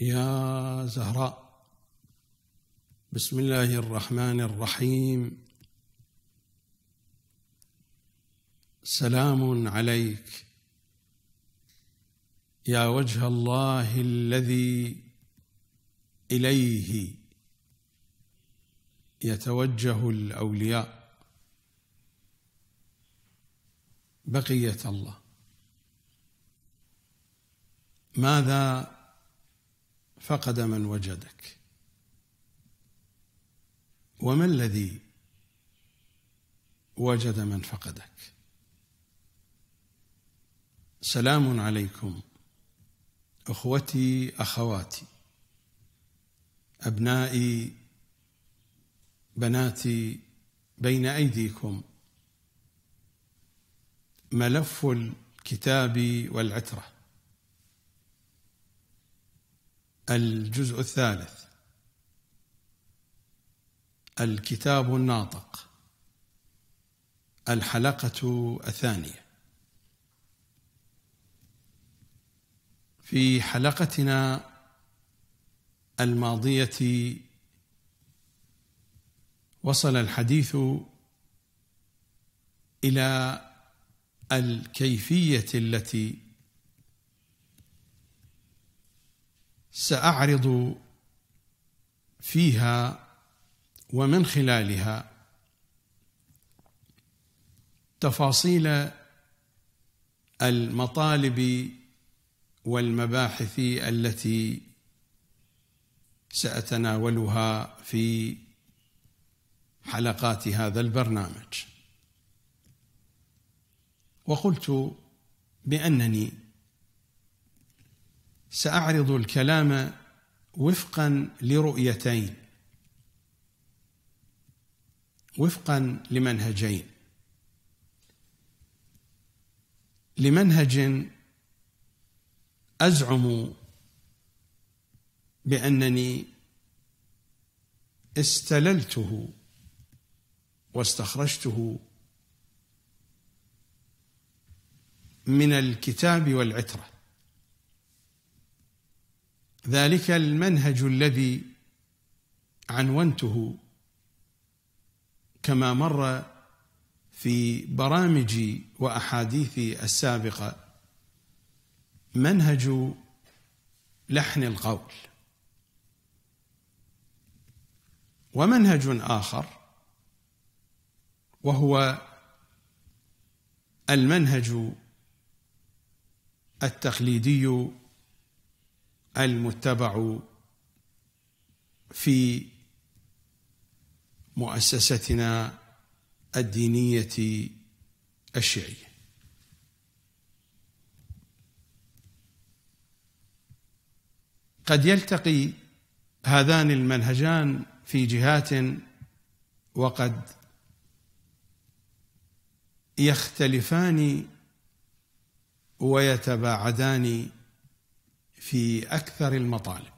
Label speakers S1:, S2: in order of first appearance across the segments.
S1: يا زهراء بسم الله الرحمن الرحيم سلام عليك يا وجه الله الذي اليه يتوجه الاولياء بقيه الله ماذا فقد من وجدك وما الذي وجد من فقدك سلام عليكم اخوتي اخواتي ابنائي بناتي بين ايديكم ملف الكتاب والعتره الجزء الثالث الكتاب الناطق الحلقة الثانية في حلقتنا الماضية وصل الحديث إلى الكيفية التي ساعرض فيها ومن خلالها تفاصيل المطالب والمباحث التي ساتناولها في حلقات هذا البرنامج وقلت بانني ساعرض الكلام وفقا لرؤيتين وفقا لمنهجين لمنهج ازعم بانني استللته واستخرجته من الكتاب والعتره ذلك المنهج الذي عنونته كما مر في برامجي واحاديثي السابقه منهج لحن القول ومنهج اخر وهو المنهج التقليدي المتبع في مؤسستنا الدينيه الشيعيه قد يلتقي هذان المنهجان في جهات وقد يختلفان ويتباعدان في أكثر المطالب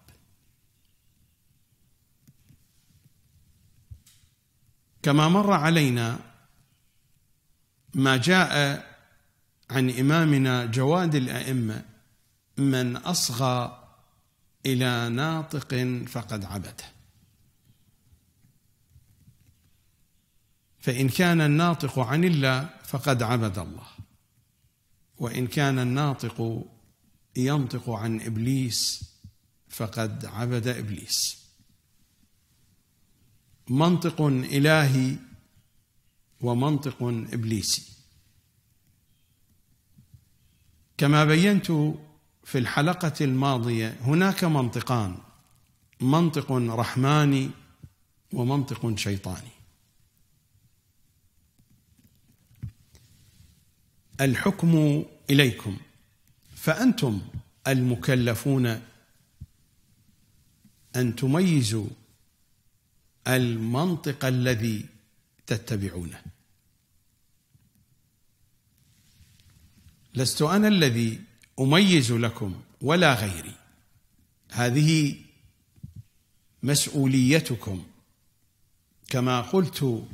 S1: كما مر علينا ما جاء عن إمامنا جواد الأئمة من أصغى إلى ناطق فقد عبده فإن كان الناطق عن الله فقد عبد الله وإن كان الناطق ينطق عن ابليس فقد عبد ابليس منطق الهي ومنطق ابليسي كما بينت في الحلقه الماضيه هناك منطقان منطق رحماني ومنطق شيطاني الحكم اليكم فأنتم المكلفون أن تميزوا المنطق الذي تتبعونه لست أنا الذي أميز لكم ولا غيري هذه مسؤوليتكم كما قلت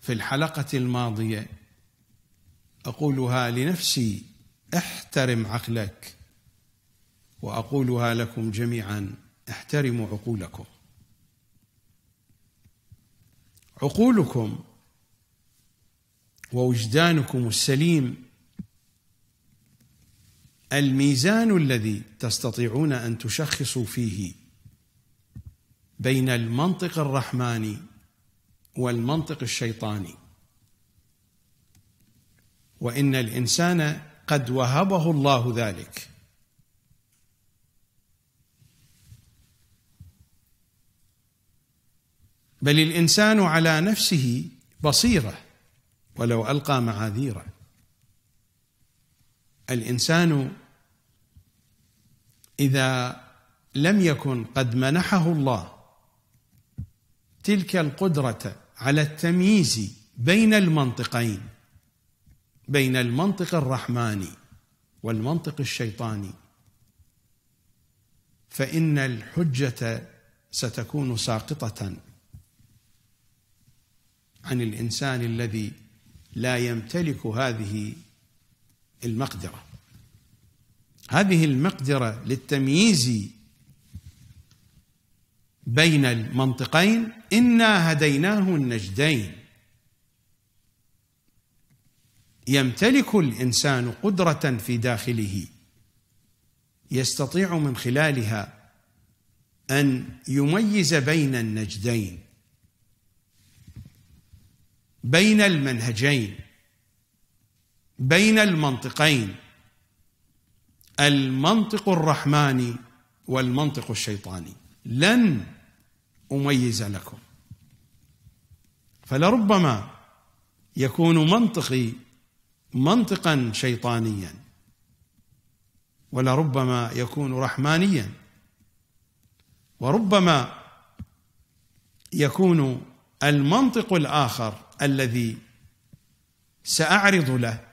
S1: في الحلقة الماضية أقولها لنفسي احترم عقلك واقولها لكم جميعا احترموا عقولكم عقولكم ووجدانكم السليم الميزان الذي تستطيعون ان تشخصوا فيه بين المنطق الرحماني والمنطق الشيطاني وان الانسان قد وهبه الله ذلك بل الانسان على نفسه بصيره ولو القى معاذيره الانسان اذا لم يكن قد منحه الله تلك القدره على التمييز بين المنطقين بين المنطق الرحماني والمنطق الشيطاني فان الحجه ستكون ساقطه عن الانسان الذي لا يمتلك هذه المقدره هذه المقدره للتمييز بين المنطقين انا هديناه النجدين يمتلك الانسان قدره في داخله يستطيع من خلالها ان يميز بين النجدين بين المنهجين بين المنطقين المنطق الرحماني والمنطق الشيطاني لن اميز لكم فلربما يكون منطقي منطقا شيطانيا ولربما يكون رحمانيا وربما يكون المنطق الاخر الذي ساعرض له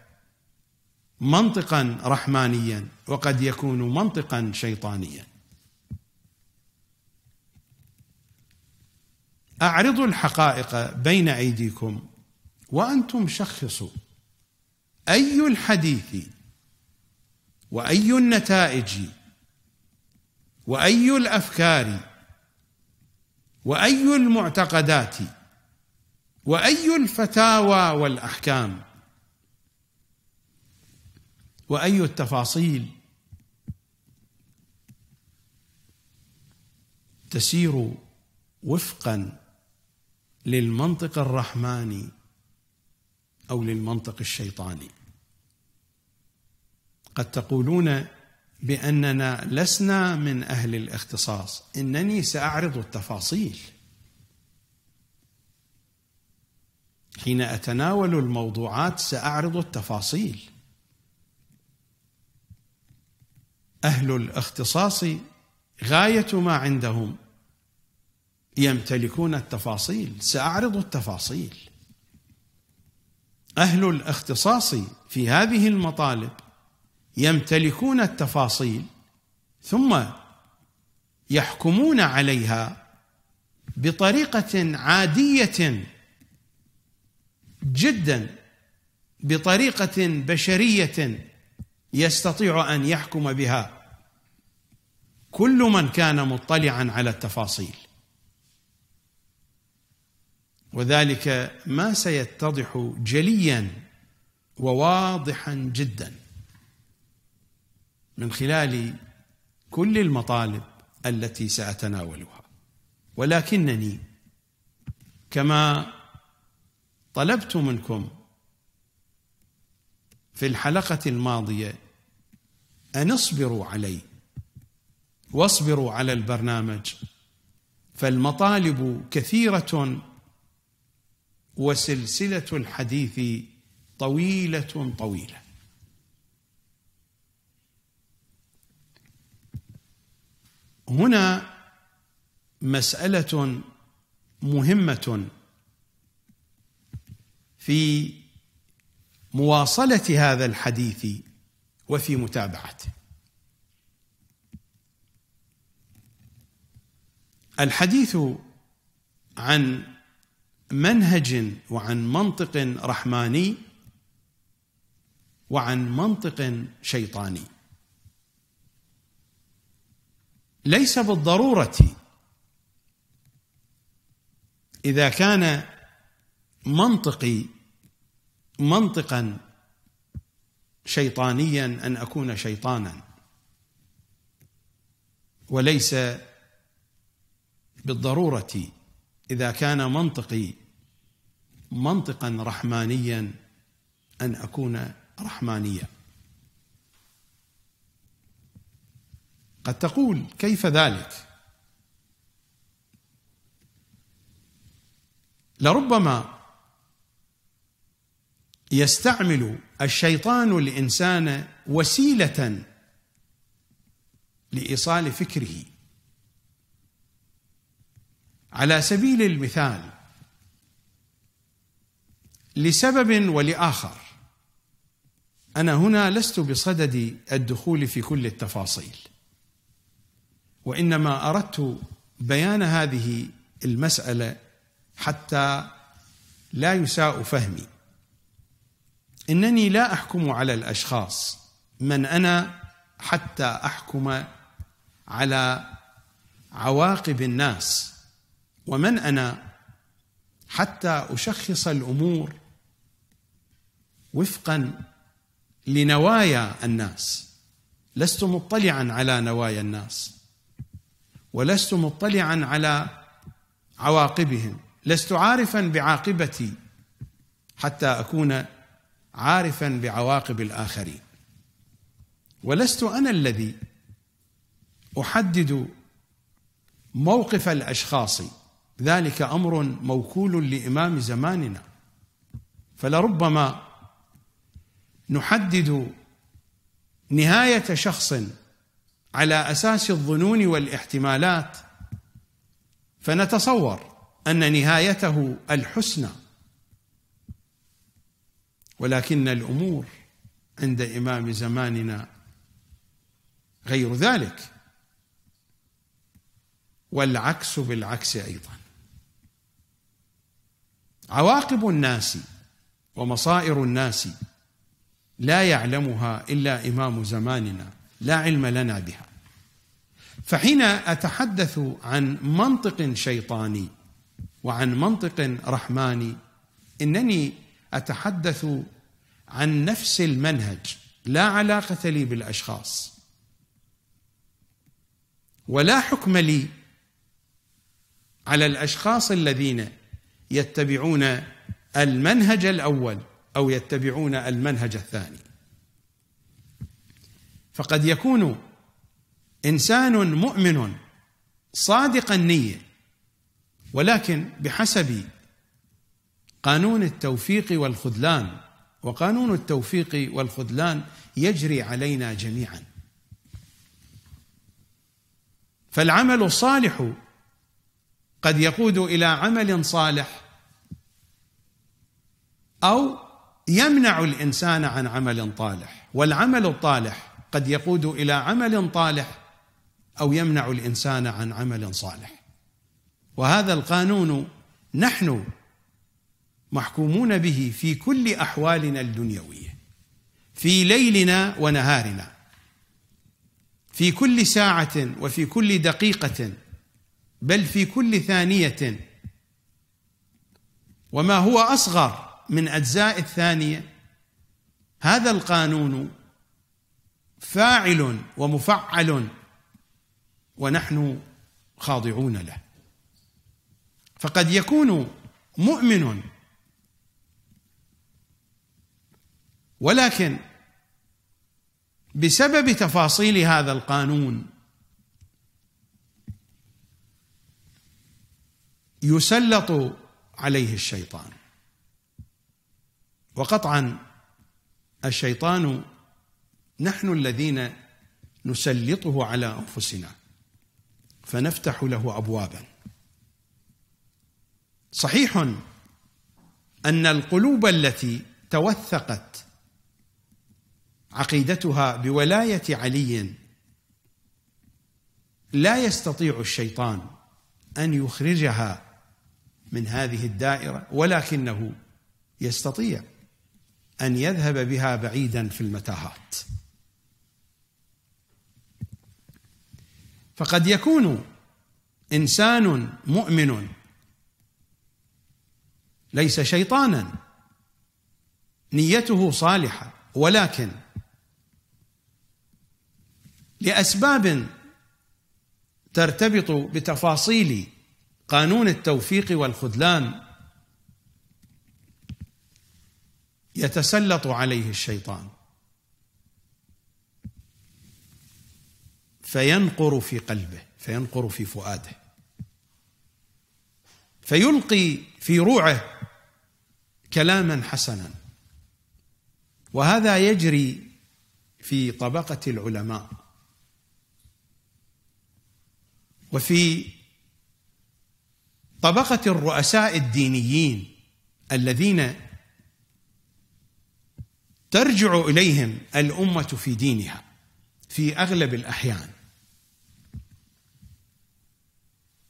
S1: منطقا رحمانيا وقد يكون منطقا شيطانيا اعرضوا الحقائق بين ايديكم وانتم شخصوا اي الحديث واي النتائج واي الافكار واي المعتقدات واي الفتاوى والاحكام واي التفاصيل تسير وفقا للمنطق الرحماني او للمنطق الشيطاني قد تقولون باننا لسنا من اهل الاختصاص انني ساعرض التفاصيل حين اتناول الموضوعات ساعرض التفاصيل اهل الاختصاص غايه ما عندهم يمتلكون التفاصيل ساعرض التفاصيل اهل الاختصاص في هذه المطالب يمتلكون التفاصيل ثم يحكمون عليها بطريقه عاديه جدا بطريقه بشريه يستطيع ان يحكم بها كل من كان مطلعا على التفاصيل وذلك ما سيتضح جليا وواضحا جدا من خلال كل المطالب التي سأتناولها ولكنني كما طلبت منكم في الحلقة الماضية أن اصبروا علي واصبروا على البرنامج فالمطالب كثيرة وسلسلة الحديث طويلة طويلة هنا مسألة مهمة في مواصلة هذا الحديث وفي متابعته الحديث عن منهج وعن منطق رحماني وعن منطق شيطاني ليس بالضروره اذا كان منطقي منطقا شيطانيا ان اكون شيطانا وليس بالضروره اذا كان منطقي منطقا رحمانيا ان اكون رحمانيا قد تقول كيف ذلك لربما يستعمل الشيطان الانسان وسيله لايصال فكره على سبيل المثال لسبب ولاخر انا هنا لست بصدد الدخول في كل التفاصيل وانما اردت بيان هذه المساله حتى لا يساء فهمي انني لا احكم على الاشخاص من انا حتى احكم على عواقب الناس ومن انا حتى اشخص الامور وفقا لنوايا الناس لست مطلعا على نوايا الناس ولست مطلعا على عواقبهم لست عارفا بعاقبتي حتى اكون عارفا بعواقب الاخرين ولست انا الذي احدد موقف الاشخاص ذلك امر موكول لامام زماننا فلربما نحدد نهايه شخص على اساس الظنون والاحتمالات فنتصور ان نهايته الحسنى ولكن الامور عند امام زماننا غير ذلك والعكس بالعكس ايضا عواقب الناس ومصائر الناس لا يعلمها الا امام زماننا لا علم لنا بها فحين اتحدث عن منطق شيطاني وعن منطق رحماني انني اتحدث عن نفس المنهج لا علاقه لي بالاشخاص ولا حكم لي على الاشخاص الذين يتبعون المنهج الاول او يتبعون المنهج الثاني فقد يكون انسان مؤمن صادق النيه ولكن بحسب قانون التوفيق والخذلان وقانون التوفيق والخذلان يجري علينا جميعا فالعمل الصالح قد يقود الى عمل صالح او يمنع الانسان عن عمل طالح والعمل الطالح قد يقود الى عمل طالح او يمنع الانسان عن عمل صالح وهذا القانون نحن محكومون به في كل احوالنا الدنيويه في ليلنا ونهارنا في كل ساعه وفي كل دقيقه بل في كل ثانيه وما هو اصغر من اجزاء الثانيه هذا القانون فاعل ومفعل ونحن خاضعون له فقد يكون مؤمن ولكن بسبب تفاصيل هذا القانون يسلط عليه الشيطان وقطعا الشيطان نحن الذين نسلطه على انفسنا فنفتح له ابوابا صحيح ان القلوب التي توثقت عقيدتها بولايه علي لا يستطيع الشيطان ان يخرجها من هذه الدائره ولكنه يستطيع ان يذهب بها بعيدا في المتاهات فقد يكون انسان مؤمن ليس شيطانا نيته صالحه ولكن لاسباب ترتبط بتفاصيل قانون التوفيق والخذلان يتسلط عليه الشيطان فينقر في قلبه فينقر في فؤاده فيلقي في روعه كلاما حسنا وهذا يجري في طبقه العلماء وفي طبقه الرؤساء الدينيين الذين ترجع اليهم الامه في دينها في اغلب الاحيان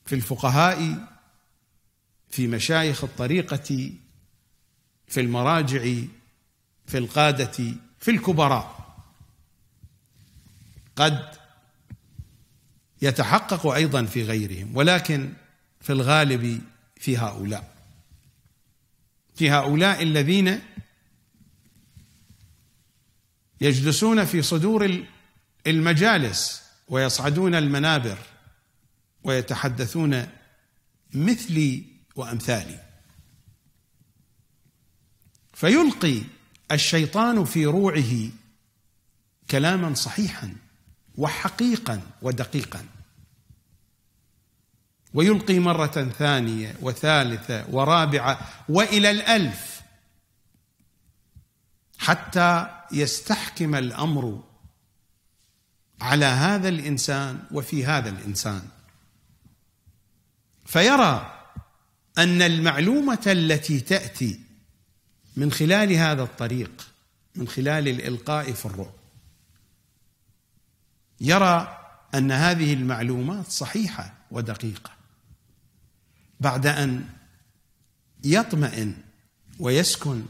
S1: في الفقهاء في مشايخ الطريقه في المراجع في القاده في الكبراء قد يتحقق ايضا في غيرهم ولكن في الغالب في هؤلاء في هؤلاء الذين يجلسون في صدور المجالس ويصعدون المنابر ويتحدثون مثلي وامثالي فيلقي الشيطان في روعه كلاما صحيحا وحقيقا ودقيقا ويلقي مرة ثانية وثالثة ورابعة وإلى الألف حتى يستحكم الأمر على هذا الإنسان وفي هذا الإنسان فيرى ان المعلومه التي تاتي من خلال هذا الطريق من خلال الالقاء في الرؤى يرى ان هذه المعلومات صحيحه ودقيقه بعد ان يطمئن ويسكن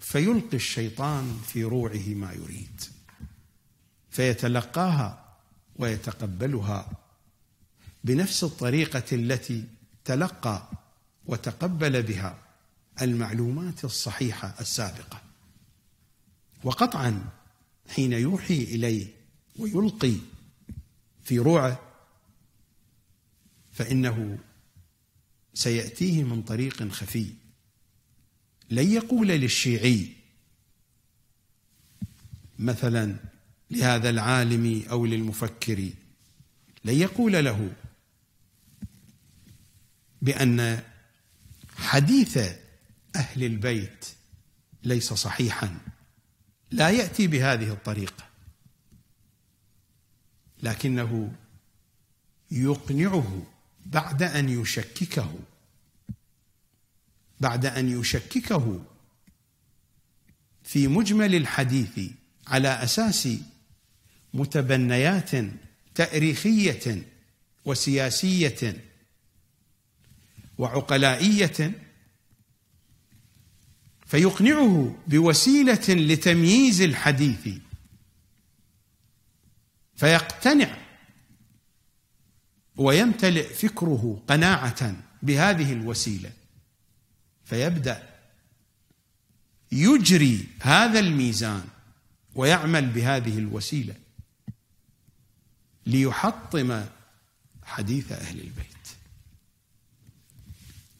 S1: فيلقي الشيطان في روعه ما يريد فيتلقاها ويتقبلها بنفس الطريقه التي تلقى وتقبل بها المعلومات الصحيحه السابقه وقطعا حين يوحي اليه ويلقي في روعه فانه سياتيه من طريق خفي لن يقول للشيعي مثلا لهذا العالم او للمفكر لن يقول له بأن حديث أهل البيت ليس صحيحا لا يأتي بهذه الطريقة لكنه يقنعه بعد أن يشككه بعد أن يشككه في مجمل الحديث على أساس متبنيات تاريخيه وسياسيه وعقلائيه فيقنعه بوسيله لتمييز الحديث فيقتنع ويمتلئ فكره قناعه بهذه الوسيله فيبدا يجري هذا الميزان ويعمل بهذه الوسيله ليحطم حديث اهل البيت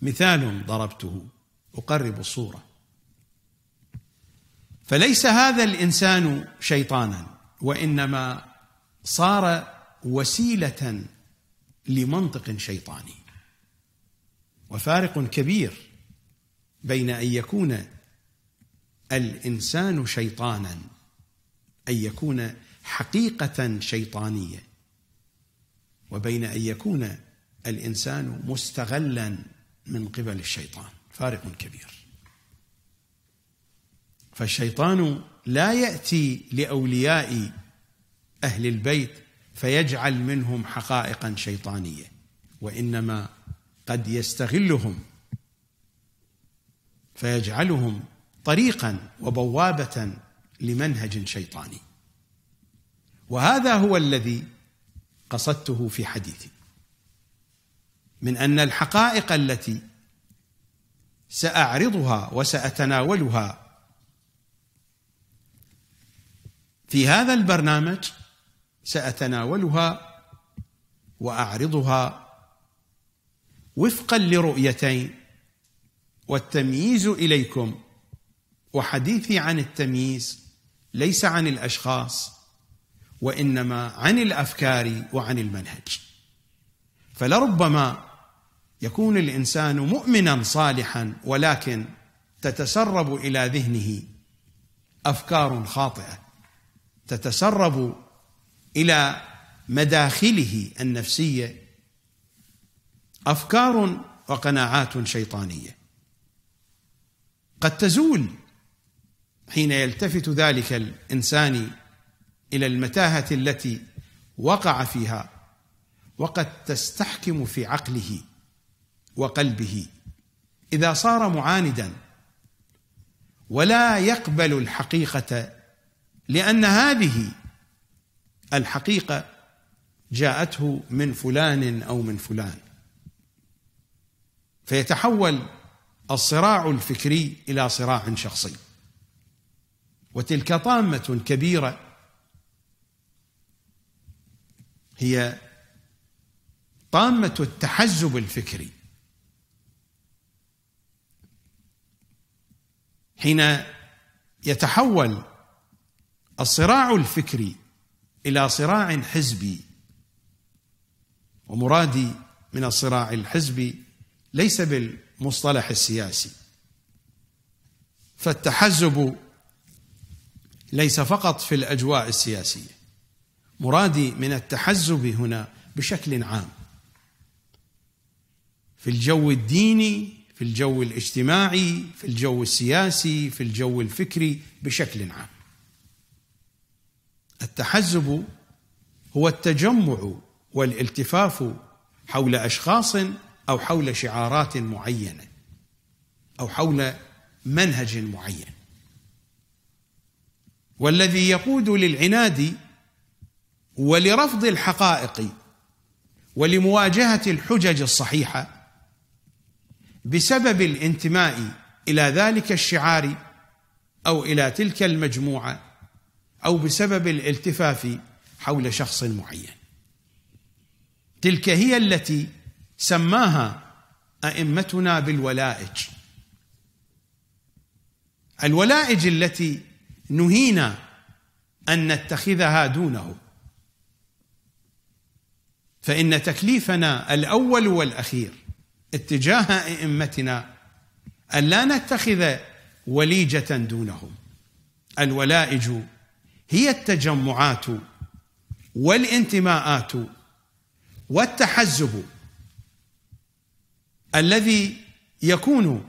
S1: مثال ضربته اقرب الصوره فليس هذا الانسان شيطانا وانما صار وسيله لمنطق شيطاني وفارق كبير بين ان يكون الانسان شيطانا ان يكون حقيقه شيطانيه وبين ان يكون الانسان مستغلا من قبل الشيطان فارق كبير فالشيطان لا ياتي لاولياء اهل البيت فيجعل منهم حقائقا شيطانيه وانما قد يستغلهم فيجعلهم طريقا وبوابه لمنهج شيطاني وهذا هو الذي قصدته في حديثي من ان الحقائق التي ساعرضها وساتناولها في هذا البرنامج ساتناولها واعرضها وفقا لرؤيتين والتمييز اليكم وحديثي عن التمييز ليس عن الاشخاص وانما عن الافكار وعن المنهج فلربما يكون الانسان مؤمنا صالحا ولكن تتسرب الى ذهنه افكار خاطئه تتسرب الى مداخله النفسيه افكار وقناعات شيطانيه قد تزول حين يلتفت ذلك الانسان الى المتاهه التي وقع فيها وقد تستحكم في عقله وقلبه اذا صار معاندا ولا يقبل الحقيقه لان هذه الحقيقه جاءته من فلان او من فلان فيتحول الصراع الفكري الى صراع شخصي وتلك طامه كبيره هي طامه التحزب الفكري حين يتحول الصراع الفكري الى صراع حزبي ومرادي من الصراع الحزبي ليس بالمصطلح السياسي فالتحزب ليس فقط في الاجواء السياسيه مرادي من التحزب هنا بشكل عام في الجو الديني في الجو الاجتماعي في الجو السياسي في الجو الفكري بشكل عام التحزب هو التجمع والالتفاف حول اشخاص او حول شعارات معينه او حول منهج معين والذي يقود للعناد ولرفض الحقائق ولمواجهه الحجج الصحيحه بسبب الانتماء الى ذلك الشعار او الى تلك المجموعه او بسبب الالتفاف حول شخص معين تلك هي التي سماها ائمتنا بالولائج الولائج التي نهينا ان نتخذها دونه فان تكليفنا الاول والاخير اتجاه ائمتنا ان لا نتخذ وليجه دونهم الولائج هي التجمعات والانتماءات والتحزب الذي يكون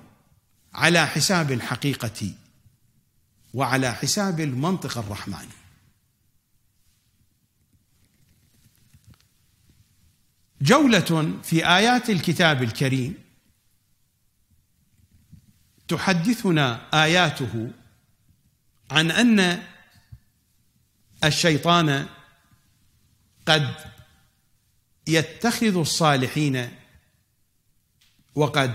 S1: على حساب الحقيقه وعلى حساب المنطق الرحماني جولة في آيات الكتاب الكريم تحدثنا آياته عن أن الشيطان قد يتخذ الصالحين وقد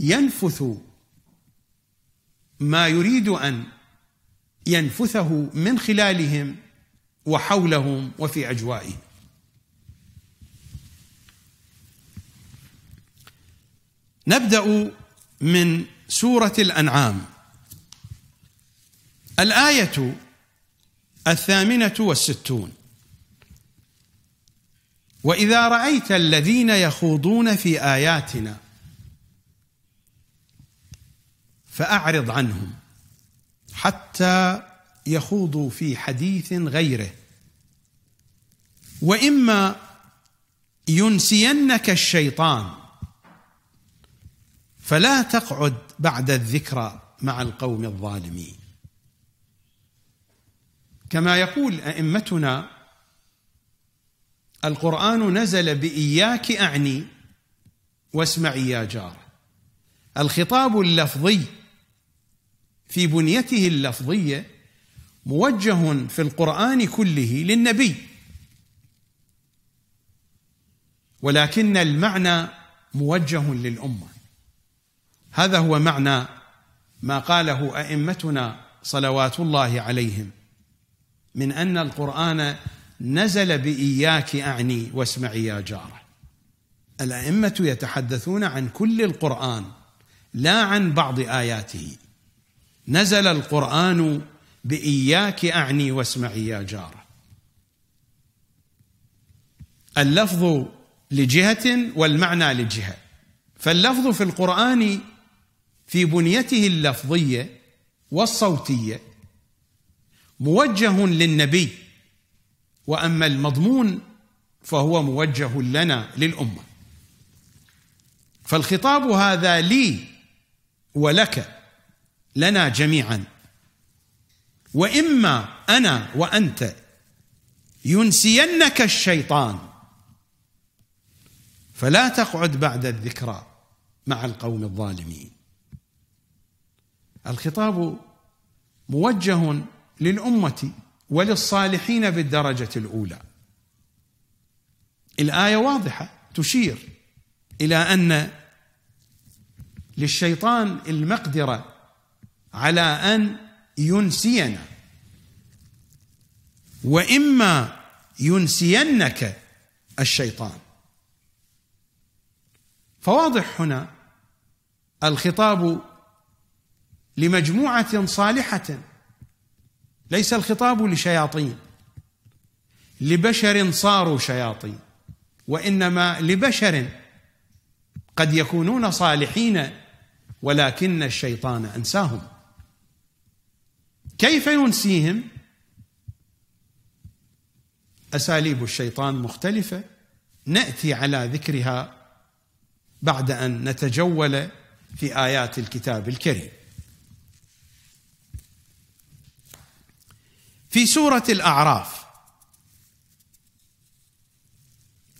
S1: ينفث ما يريد ان ينفثه من خلالهم وحولهم وفي اجوائهم نبدا من سوره الانعام الايه الثامنه والستون واذا رايت الذين يخوضون في اياتنا فاعرض عنهم حتى يخوضوا في حديث غيره واما ينسينك الشيطان فلا تقعد بعد الذكرى مع القوم الظالمين كما يقول ائمتنا القران نزل باياك اعني واسمعي يا جار الخطاب اللفظي في بنيته اللفظيه موجه في القران كله للنبي ولكن المعنى موجه للامه هذا هو معنى ما قاله ائمتنا صلوات الله عليهم من ان القران نزل باياك اعني واسمعي يا جاره الائمه يتحدثون عن كل القران لا عن بعض اياته نزل القران باياك اعني واسمعي يا جاره اللفظ لجهه والمعنى لجهه فاللفظ في القران في بنيته اللفظيه والصوتيه موجه للنبي واما المضمون فهو موجه لنا للامه فالخطاب هذا لي ولك لنا جميعا واما انا وانت ينسينك الشيطان فلا تقعد بعد الذكرى مع القوم الظالمين الخطاب موجه للأمة وللصالحين في الدرجة الأولى الآية واضحة تشير إلى أن للشيطان المقدرة على أن ينسينا وإما ينسينك الشيطان فواضح هنا الخطاب لمجموعه صالحه ليس الخطاب لشياطين لبشر صاروا شياطين وانما لبشر قد يكونون صالحين ولكن الشيطان انساهم كيف ينسيهم اساليب الشيطان مختلفه ناتي على ذكرها بعد ان نتجول في ايات الكتاب الكريم في سوره الاعراف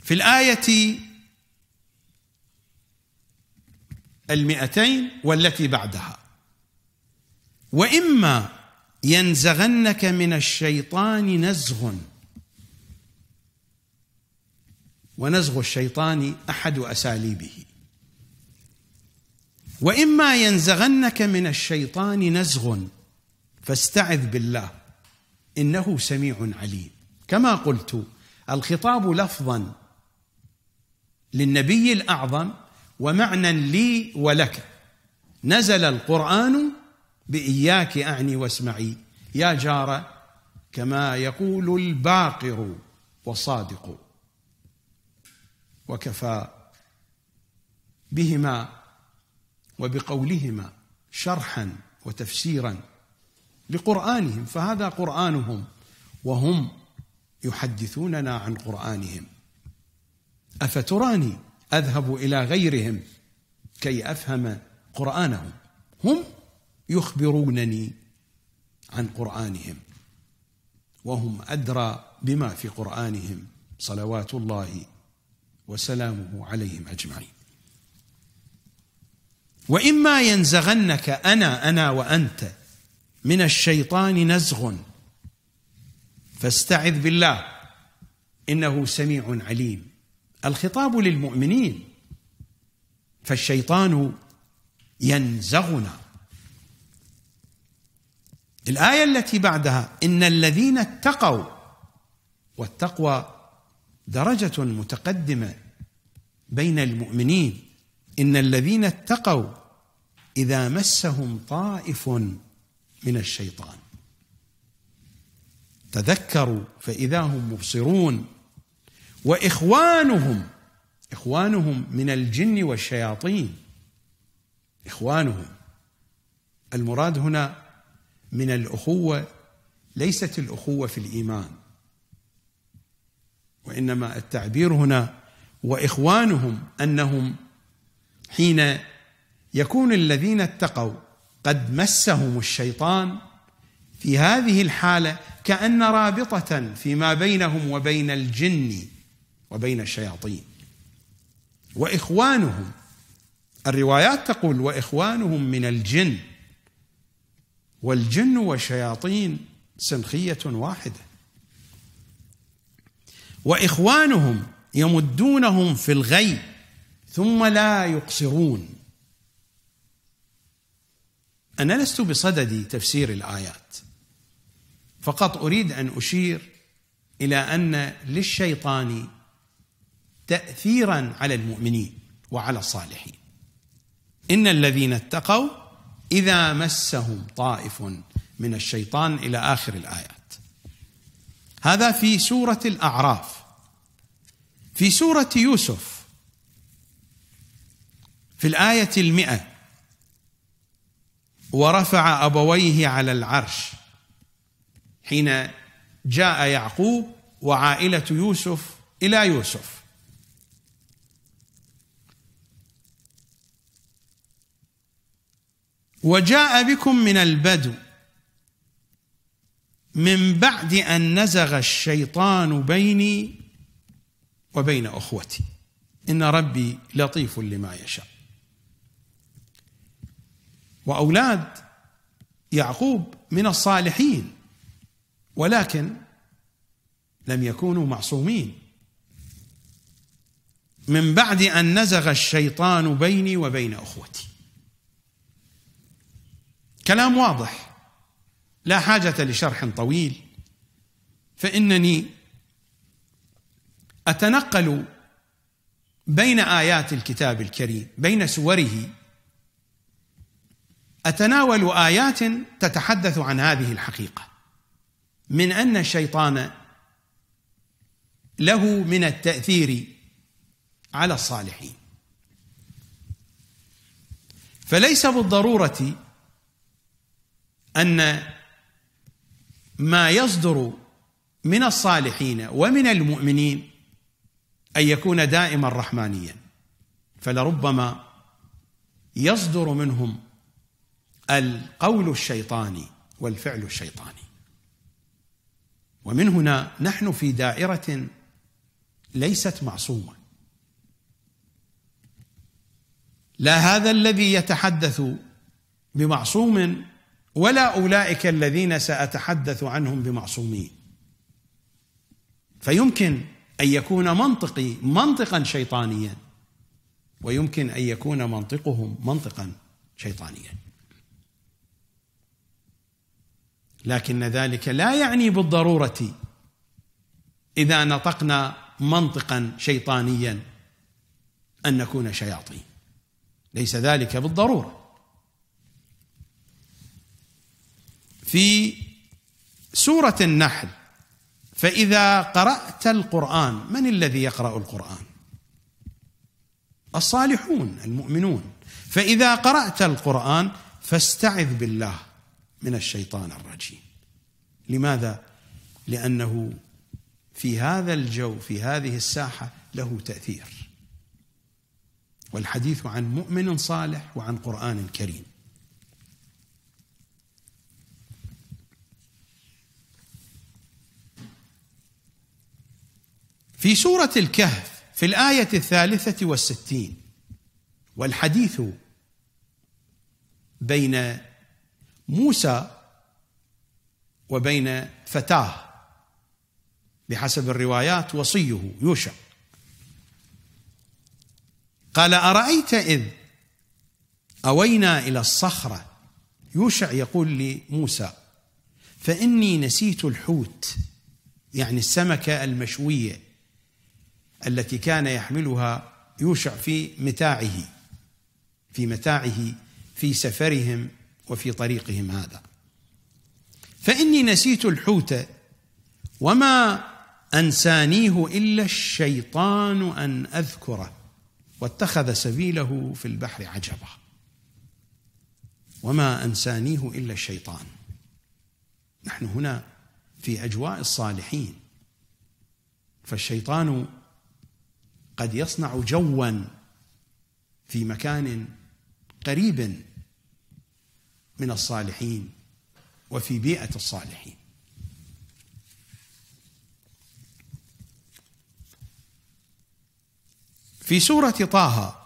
S1: في الايه المئتين والتي بعدها واما ينزغنك من الشيطان نزغ ونزغ الشيطان احد اساليبه واما ينزغنك من الشيطان نزغ فاستعذ بالله انه سميع عليم كما قلت الخطاب لفظا للنبي الاعظم ومعنى لي ولك نزل القران باياك اعني واسمعي يا جار كما يقول الباقر والصادق وكفى بهما وبقولهما شرحا وتفسيرا لقرآنهم فهذا قرآنهم وهم يحدثوننا عن قرآنهم أفتراني أذهب إلى غيرهم كي أفهم قرآنهم هم يخبرونني عن قرآنهم وهم أدرى بما في قرآنهم صلوات الله وسلامه عليهم أجمعين وإما ينزغنك أنا أنا وأنت من الشيطان نزغ فاستعذ بالله انه سميع عليم الخطاب للمؤمنين فالشيطان ينزغنا الايه التي بعدها ان الذين اتقوا والتقوى درجه متقدمه بين المؤمنين ان الذين اتقوا اذا مسهم طائف من الشيطان تذكروا فإذا هم مبصرون وإخوانهم إخوانهم من الجن والشياطين إخوانهم المراد هنا من الأخوة ليست الأخوة في الإيمان وإنما التعبير هنا وإخوانهم أنهم حين يكون الذين اتقوا قد مسهم الشيطان في هذه الحاله كان رابطه فيما بينهم وبين الجن وبين الشياطين واخوانهم الروايات تقول واخوانهم من الجن والجن والشياطين سنخيه واحده واخوانهم يمدونهم في الغي ثم لا يقصرون انا لست بصدد تفسير الايات فقط اريد ان اشير الى ان للشيطان تاثيرا على المؤمنين وعلى الصالحين ان الذين اتقوا اذا مسهم طائف من الشيطان الى اخر الايات هذا في سوره الاعراف في سوره يوسف في الايه المئه ورفع ابويه على العرش حين جاء يعقوب وعائله يوسف الى يوسف وجاء بكم من البدو من بعد ان نزغ الشيطان بيني وبين اخوتي ان ربي لطيف لما يشاء واولاد يعقوب من الصالحين ولكن لم يكونوا معصومين من بعد ان نزغ الشيطان بيني وبين اخوتي كلام واضح لا حاجه لشرح طويل فانني اتنقل بين ايات الكتاب الكريم بين سوره اتناول ايات تتحدث عن هذه الحقيقه من ان الشيطان له من التاثير على الصالحين فليس بالضروره ان ما يصدر من الصالحين ومن المؤمنين ان يكون دائما رحمانيا فلربما يصدر منهم القول الشيطاني والفعل الشيطاني ومن هنا نحن في دائره ليست معصومه لا هذا الذي يتحدث بمعصوم ولا اولئك الذين ساتحدث عنهم بمعصومين فيمكن ان يكون منطقي منطقا شيطانيا ويمكن ان يكون منطقهم منطقا شيطانيا لكن ذلك لا يعني بالضروره اذا نطقنا منطقا شيطانيا ان نكون شياطين ليس ذلك بالضروره في سوره النحل فاذا قرات القران من الذي يقرا القران الصالحون المؤمنون فاذا قرات القران فاستعذ بالله من الشيطان الرجيم لماذا لانه في هذا الجو في هذه الساحه له تاثير والحديث عن مؤمن صالح وعن قران كريم في سوره الكهف في الايه الثالثه والستين والحديث بين موسى وبين فتاه بحسب الروايات وصيه يوشع قال ارايت اذ اوينا الى الصخره يوشع يقول لموسى فاني نسيت الحوت يعني السمكه المشويه التي كان يحملها يوشع في متاعه في متاعه في سفرهم وفي طريقهم هذا فاني نسيت الحوت وما انسانيه الا الشيطان ان اذكره واتخذ سبيله في البحر عجبا وما انسانيه الا الشيطان نحن هنا في اجواء الصالحين فالشيطان قد يصنع جوا في مكان قريب من الصالحين وفي بيئة الصالحين في سورة طه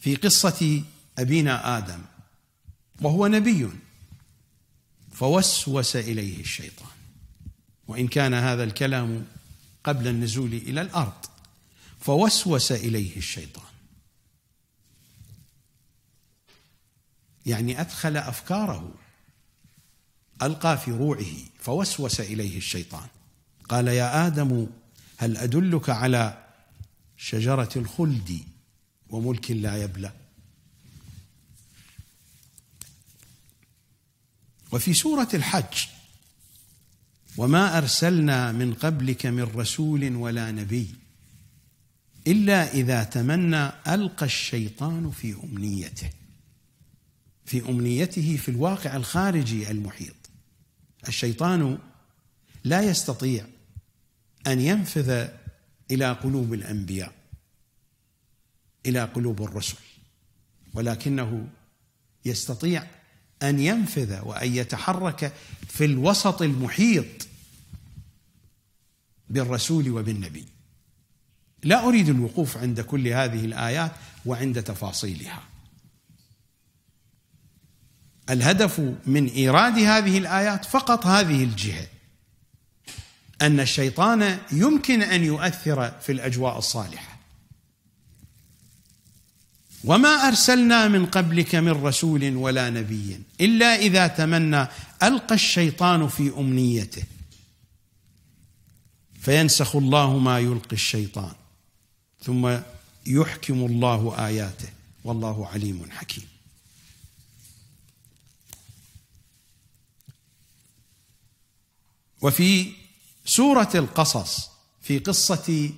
S1: في قصة أبينا آدم وهو نبي فوسوس إليه الشيطان وإن كان هذا الكلام قبل النزول إلى الأرض فوسوس إليه الشيطان يعني أدخل أفكاره ألقى في روعه فوسوس إليه الشيطان قال يا آدم هل أدلك على شجرة الخلد وملك لا يبلى وفي سورة الحج وما أرسلنا من قبلك من رسول ولا نبي إلا إذا تمنى ألقى الشيطان في أمنيته في امنيته في الواقع الخارجي المحيط الشيطان لا يستطيع ان ينفذ الى قلوب الانبياء الى قلوب الرسل ولكنه يستطيع ان ينفذ وان يتحرك في الوسط المحيط بالرسول وبالنبي لا اريد الوقوف عند كل هذه الايات وعند تفاصيلها الهدف من ايراد هذه الايات فقط هذه الجهه ان الشيطان يمكن ان يؤثر في الاجواء الصالحه وما ارسلنا من قبلك من رسول ولا نبي الا اذا تمنى القى الشيطان في امنيته فينسخ الله ما يلقي الشيطان ثم يحكم الله اياته والله عليم حكيم وفي سوره القصص في قصه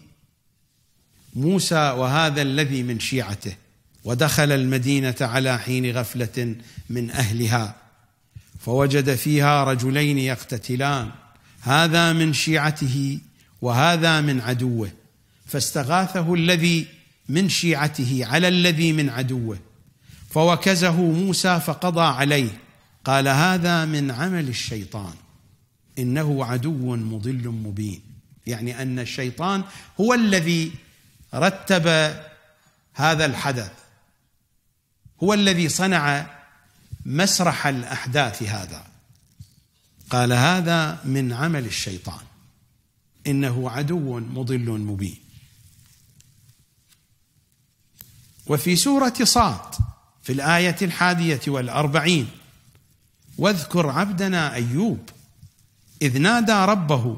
S1: موسى وهذا الذي من شيعته ودخل المدينه على حين غفله من اهلها فوجد فيها رجلين يقتتلان هذا من شيعته وهذا من عدوه فاستغاثه الذي من شيعته على الذي من عدوه فوكزه موسى فقضى عليه قال هذا من عمل الشيطان انه عدو مضل مبين يعني ان الشيطان هو الذي رتب هذا الحدث هو الذي صنع مسرح الاحداث هذا قال هذا من عمل الشيطان انه عدو مضل مبين وفي سوره صاد في الايه الحاديه والاربعين واذكر عبدنا ايوب إذ نادى ربه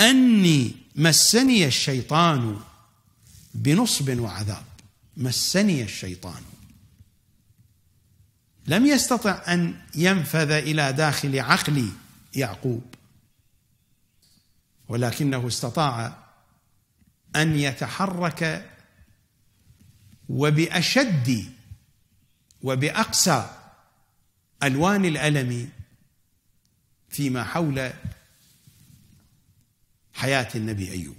S1: أني مسني الشيطان بنصب وعذاب مسني الشيطان لم يستطع أن ينفذ إلى داخل عقل يعقوب ولكنه استطاع أن يتحرك وبأشد وبأقسى ألوان الألم فيما حول حياة النبي أيوب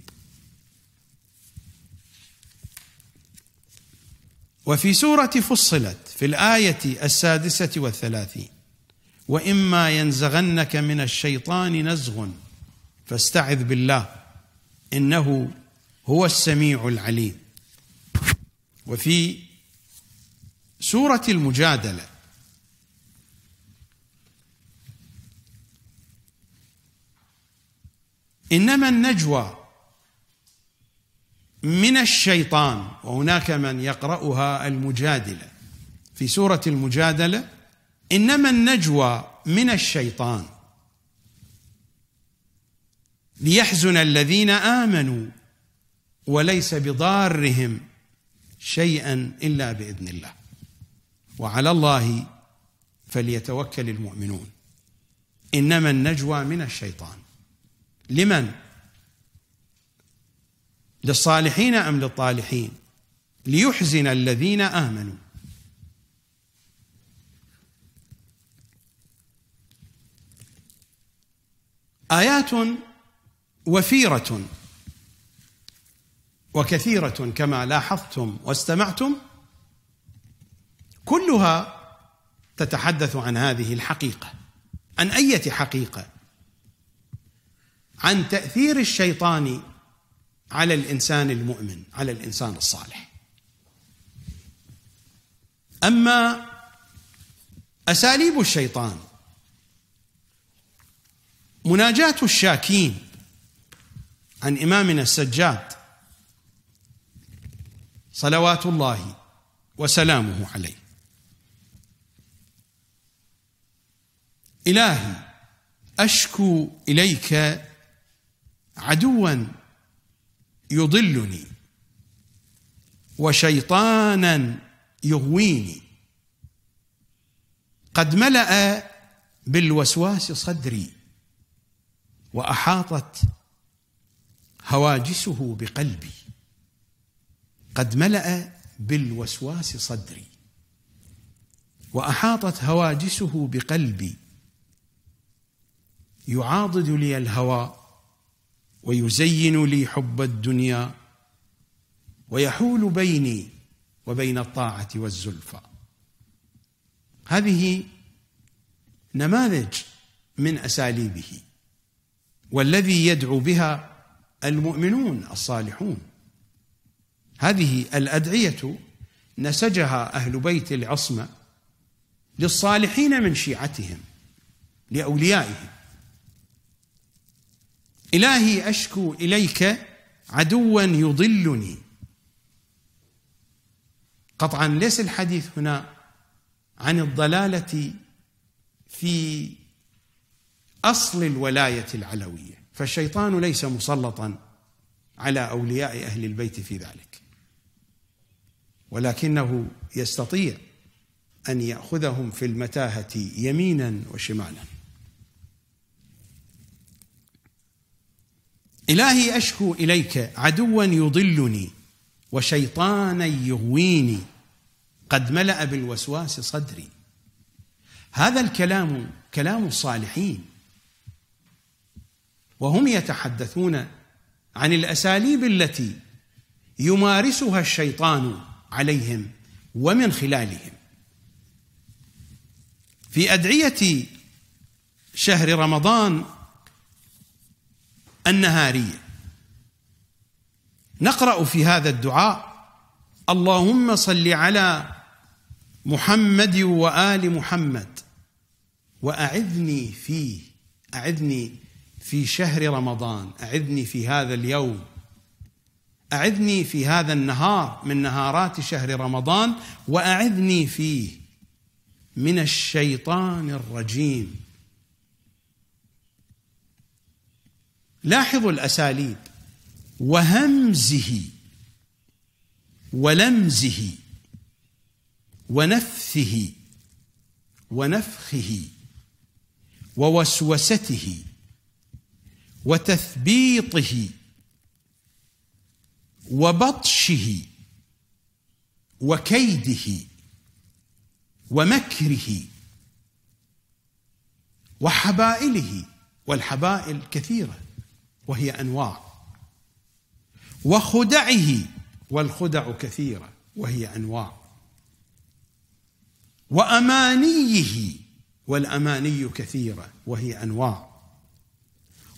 S1: وفي سورة فصلت في الآية السادسة والثلاثين وإما ينزغنك من الشيطان نزغ فاستعذ بالله إنه هو السميع العليم وفي سورة المجادلة انما النجوى من الشيطان وهناك من يقراها المجادله في سوره المجادله انما النجوى من الشيطان ليحزن الذين امنوا وليس بضارهم شيئا الا باذن الله وعلى الله فليتوكل المؤمنون انما النجوى من الشيطان لمن للصالحين ام للطالحين ليحزن الذين امنوا ايات وفيره وكثيره كما لاحظتم واستمعتم كلها تتحدث عن هذه الحقيقه عن ايه حقيقه عن تاثير الشيطان على الانسان المؤمن على الانسان الصالح اما اساليب الشيطان مناجاه الشاكين عن امامنا السجاد صلوات الله وسلامه عليه الهي اشكو اليك عدوا يضلني وشيطانا يغويني قد ملا بالوسواس صدري واحاطت هواجسه بقلبي قد ملا بالوسواس صدري واحاطت هواجسه بقلبي يعاضد لي الهوى ويزين لي حب الدنيا ويحول بيني وبين الطاعه والزلفى هذه نماذج من اساليبه والذي يدعو بها المؤمنون الصالحون هذه الادعيه نسجها اهل بيت العصمه للصالحين من شيعتهم لاوليائهم إلهي أشكو إليك عدوا يضلني قطعا ليس الحديث هنا عن الضلالة في أصل الولاية العلوية فالشيطان ليس مسلطا على أولياء أهل البيت في ذلك ولكنه يستطيع أن يأخذهم في المتاهة يمينا وشمالا إلهي أشكو إليك عدوا يضلني وشيطانا يغويني قد ملأ بالوسواس صدري هذا الكلام كلام الصالحين وهم يتحدثون عن الأساليب التي يمارسها الشيطان عليهم ومن خلالهم في أدعية شهر رمضان النهارية نقرأ في هذا الدعاء اللهم صل على محمد وآل محمد وأعذني فيه أعذني في شهر رمضان أعذني في هذا اليوم أعذني في هذا النهار من نهارات شهر رمضان وأعذني فيه من الشيطان الرجيم لاحظوا الاساليب وهمزه ولمزه ونفثه ونفخه ووسوسته وتثبيطه وبطشه وكيده ومكره وحبائله والحبائل كثيره وهي انواع وخدعه والخدع كثيره وهي انواع وامانيه والاماني كثيره وهي انواع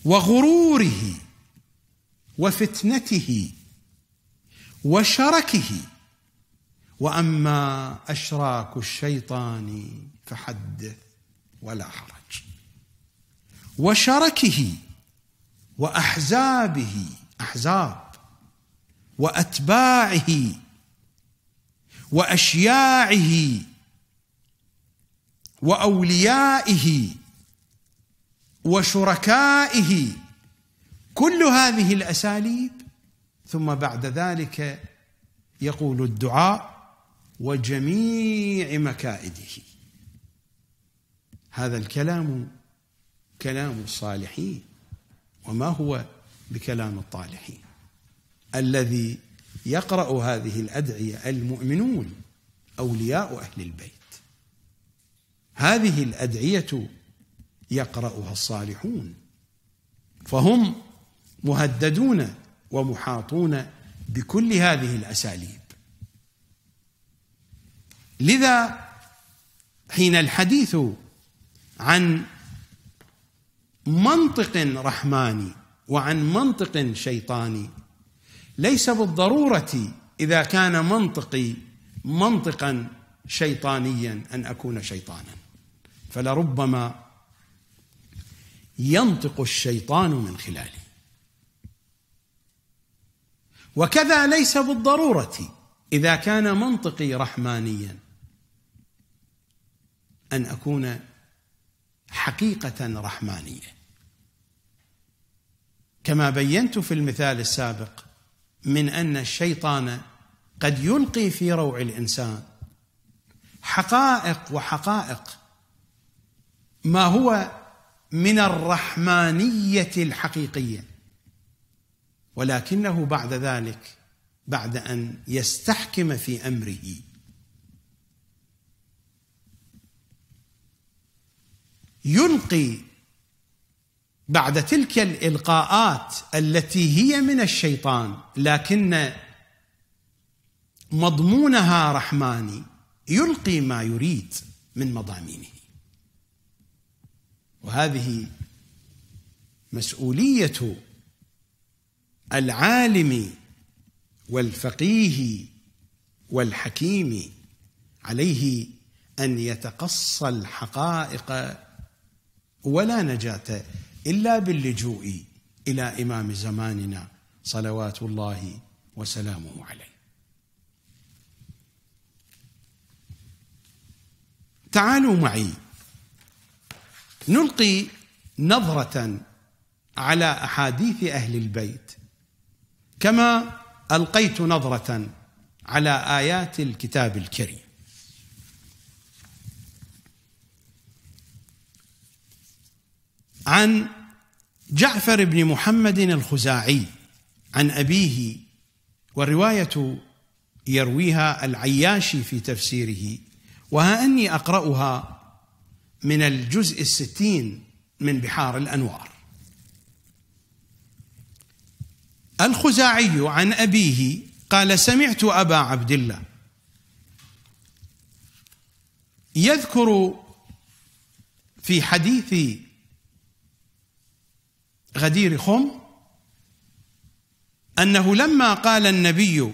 S1: وغروره وفتنته وشركه واما اشراك الشيطان فحدث ولا حرج وشركه واحزابه احزاب واتباعه واشياعه واوليائه وشركائه كل هذه الاساليب ثم بعد ذلك يقول الدعاء وجميع مكائده هذا الكلام كلام الصالحين وما هو بكلام الطالحين الذي يقرأ هذه الأدعية المؤمنون أولياء أهل البيت هذه الأدعية يقرأها الصالحون فهم مهددون ومحاطون بكل هذه الأساليب لذا حين الحديث عن منطق رحماني وعن منطق شيطاني ليس بالضروره اذا كان منطقي منطقا شيطانيا ان اكون شيطانا فلربما ينطق الشيطان من خلالي وكذا ليس بالضروره اذا كان منطقي رحمانيا ان اكون حقيقه رحمانيه كما بينت في المثال السابق من ان الشيطان قد يلقي في روع الانسان حقائق وحقائق ما هو من الرحمانيه الحقيقيه ولكنه بعد ذلك بعد ان يستحكم في امره يلقي بعد تلك الالقاءات التي هي من الشيطان لكن مضمونها رحماني يلقي ما يريد من مضامينه وهذه مسؤوليه العالم والفقيه والحكيم عليه ان يتقصى الحقائق ولا نجاه الا باللجوء الى امام زماننا صلوات الله وسلامه عليه تعالوا معي نلقي نظره على احاديث اهل البيت كما القيت نظره على ايات الكتاب الكريم عن جعفر بن محمد الخزاعي عن أبيه والرواية يرويها العياشي في تفسيره وها أني أقرأها من الجزء الستين من بحار الأنوار الخزاعي عن أبيه قال سمعت أبا عبد الله يذكر في حديث غدير خم انه لما قال النبي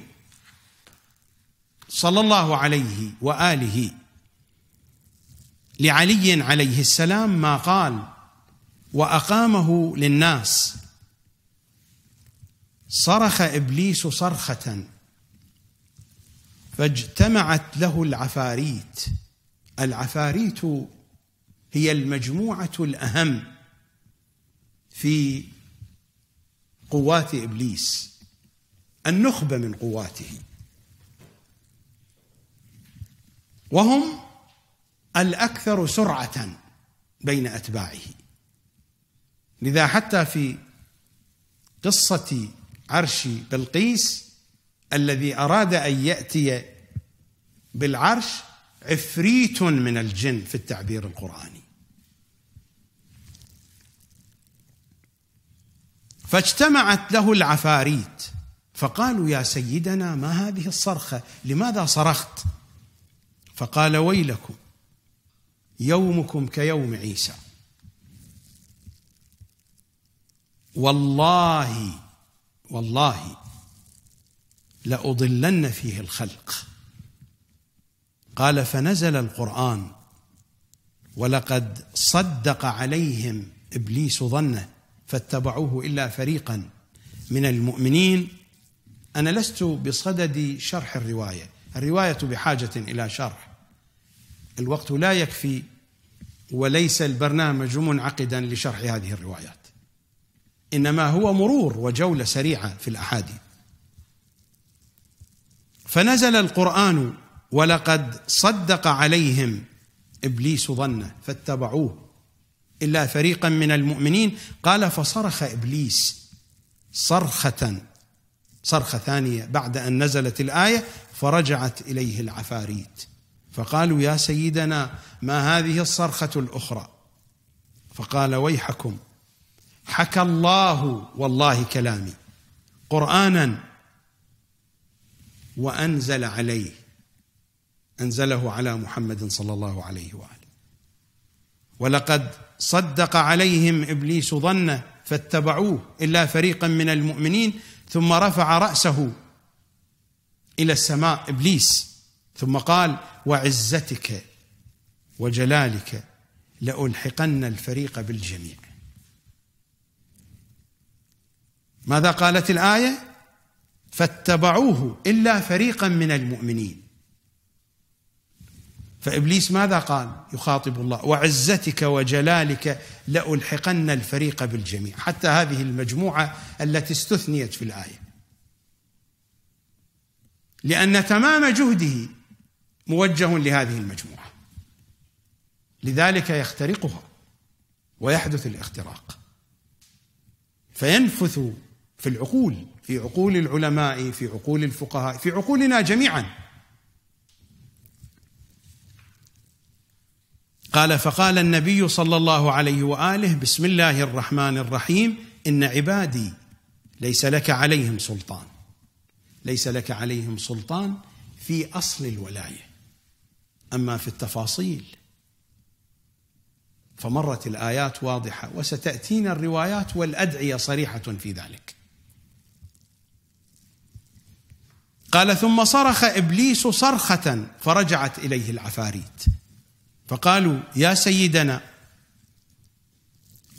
S1: صلى الله عليه واله لعلي عليه السلام ما قال واقامه للناس صرخ ابليس صرخه فاجتمعت له العفاريت العفاريت هي المجموعه الاهم في قوات ابليس النخبه من قواته وهم الاكثر سرعه بين اتباعه لذا حتى في قصه عرش بلقيس الذي اراد ان ياتي بالعرش عفريت من الجن في التعبير القراني فاجتمعت له العفاريت فقالوا يا سيدنا ما هذه الصرخه لماذا صرخت فقال ويلكم يومكم كيوم عيسى والله والله لاضلن فيه الخلق قال فنزل القران ولقد صدق عليهم ابليس ظنه فاتبعوه الا فريقا من المؤمنين انا لست بصدد شرح الروايه الروايه بحاجه الى شرح الوقت لا يكفي وليس البرنامج منعقدا لشرح هذه الروايات انما هو مرور وجوله سريعه في الاحاديث فنزل القران ولقد صدق عليهم ابليس ظنه فاتبعوه الا فريقا من المؤمنين قال فصرخ ابليس صرخه صرخه ثانيه بعد ان نزلت الايه فرجعت اليه العفاريت فقالوا يا سيدنا ما هذه الصرخه الاخرى فقال ويحكم حكى الله والله كلامي قرانا وانزل عليه انزله على محمد صلى الله عليه واله ولقد صدق عليهم ابليس ظنه فاتبعوه الا فريقا من المؤمنين ثم رفع راسه الى السماء ابليس ثم قال وعزتك وجلالك لالحقن الفريق بالجميع ماذا قالت الايه فاتبعوه الا فريقا من المؤمنين فابليس ماذا قال؟ يخاطب الله وعزتك وجلالك لالحقن الفريق بالجميع، حتى هذه المجموعه التي استثنيت في الايه. لان تمام جهده موجه لهذه المجموعه. لذلك يخترقها ويحدث الاختراق. فينفث في العقول، في عقول العلماء، في عقول الفقهاء، في عقولنا جميعا قال فقال النبي صلى الله عليه واله بسم الله الرحمن الرحيم ان عبادي ليس لك عليهم سلطان ليس لك عليهم سلطان في اصل الولايه اما في التفاصيل فمرت الايات واضحه وستاتينا الروايات والادعيه صريحه في ذلك قال ثم صرخ ابليس صرخه فرجعت اليه العفاريت فقالوا يا سيدنا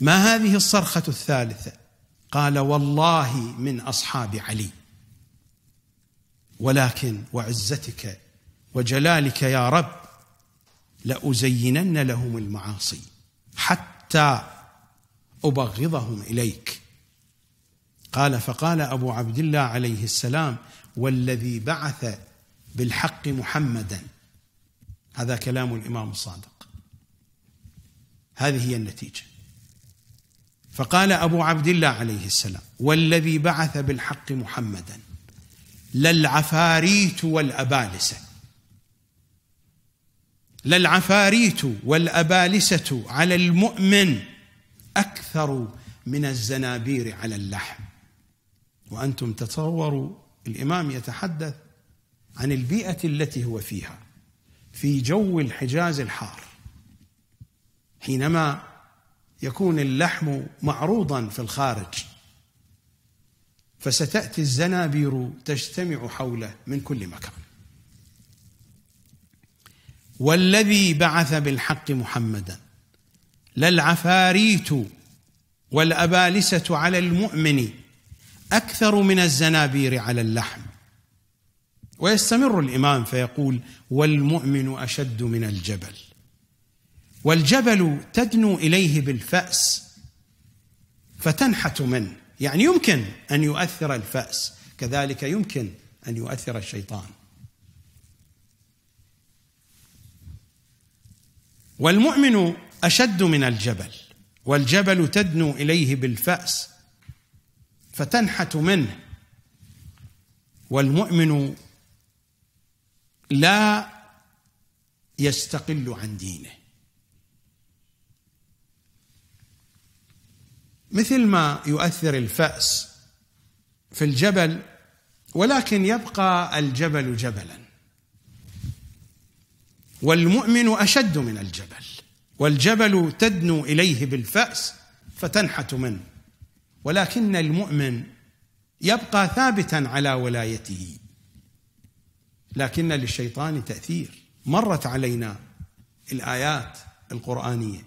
S1: ما هذه الصرخه الثالثه قال والله من اصحاب علي ولكن وعزتك وجلالك يا رب لازينن لهم المعاصي حتى ابغضهم اليك قال فقال ابو عبد الله عليه السلام والذي بعث بالحق محمدا هذا كلام الامام الصادق هذه هي النتيجه فقال ابو عبد الله عليه السلام والذي بعث بالحق محمدا للعفاريت والابالسه للعفاريت والابالسه على المؤمن اكثر من الزنابير على اللحم وانتم تتصوروا الامام يتحدث عن البيئه التي هو فيها في جو الحجاز الحار حينما يكون اللحم معروضا في الخارج فستاتي الزنابير تجتمع حوله من كل مكان والذي بعث بالحق محمدا لا العفاريت والابالسه على المؤمن اكثر من الزنابير على اللحم ويستمر الامام فيقول والمؤمن اشد من الجبل والجبل تدنو اليه بالفاس فتنحت منه يعني يمكن ان يؤثر الفاس كذلك يمكن ان يؤثر الشيطان والمؤمن اشد من الجبل والجبل تدنو اليه بالفاس فتنحت منه والمؤمن لا يستقل عن دينه مثل ما يؤثر الفأس في الجبل ولكن يبقى الجبل جبلا والمؤمن أشد من الجبل والجبل تدنو إليه بالفأس فتنحت منه ولكن المؤمن يبقى ثابتا على ولايته لكن للشيطان تأثير مرت علينا الآيات القرآنية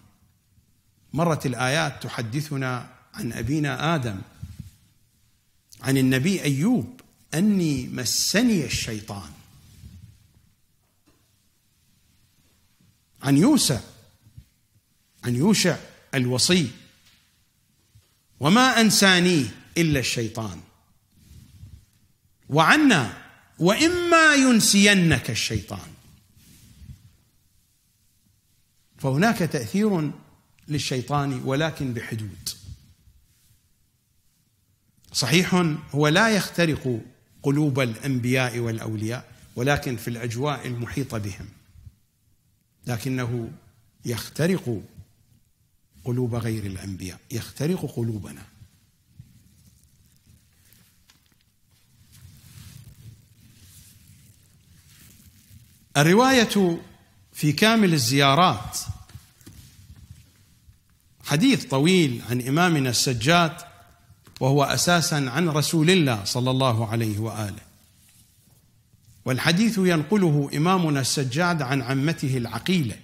S1: مرت الآيات تحدثنا عن أبينا آدم عن النبي أيوب أني مسني الشيطان عن يوسى عن يوشع الوصي وما أنسانيه إلا الشيطان وعنا واما ينسينك الشيطان فهناك تاثير للشيطان ولكن بحدود صحيح هو لا يخترق قلوب الانبياء والاولياء ولكن في الاجواء المحيطه بهم لكنه يخترق قلوب غير الانبياء يخترق قلوبنا الروايه في كامل الزيارات حديث طويل عن امامنا السجاد وهو اساسا عن رسول الله صلى الله عليه واله والحديث ينقله امامنا السجاد عن عمته العقيله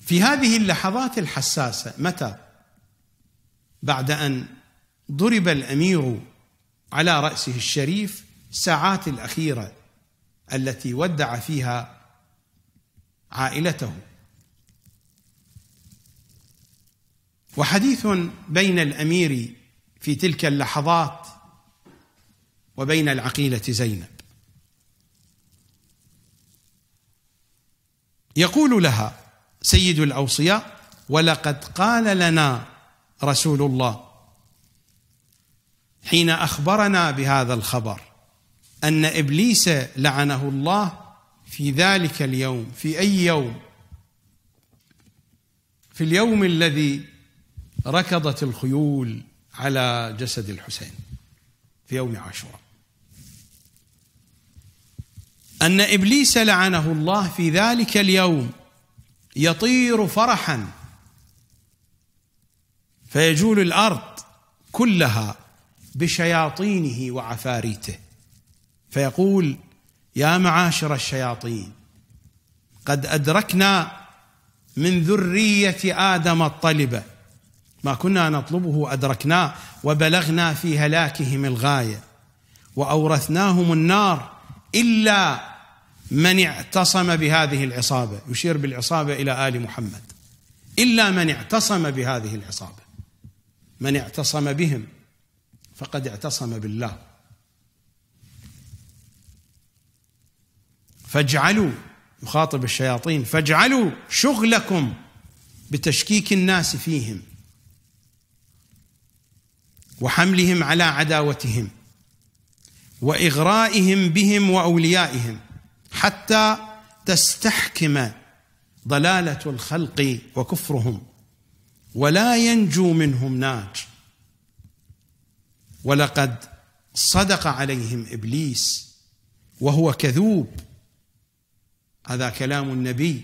S1: في هذه اللحظات الحساسه متى بعد ان ضرب الامير على راسه الشريف ساعات الاخيره التي ودع فيها عائلته وحديث بين الامير في تلك اللحظات وبين العقيله زينب يقول لها سيد الاوصياء ولقد قال لنا رسول الله حين اخبرنا بهذا الخبر ان ابليس لعنه الله في ذلك اليوم في اي يوم في اليوم الذي ركضت الخيول على جسد الحسين في يوم عاشوراء ان ابليس لعنه الله في ذلك اليوم يطير فرحا فيجول الارض كلها بشياطينه وعفاريته فيقول يا معاشر الشياطين قد ادركنا من ذريه ادم الطلبه ما كنا نطلبه ادركناه وبلغنا في هلاكهم الغايه واورثناهم النار الا من اعتصم بهذه العصابه يشير بالعصابه الى ال محمد الا من اعتصم بهذه العصابه من اعتصم بهم فقد اعتصم بالله فاجعلوا يخاطب الشياطين فاجعلوا شغلكم بتشكيك الناس فيهم وحملهم على عداوتهم واغرائهم بهم واوليائهم حتى تستحكم ضلاله الخلق وكفرهم ولا ينجو منهم ناج ولقد صدق عليهم ابليس وهو كذوب هذا كلام النبي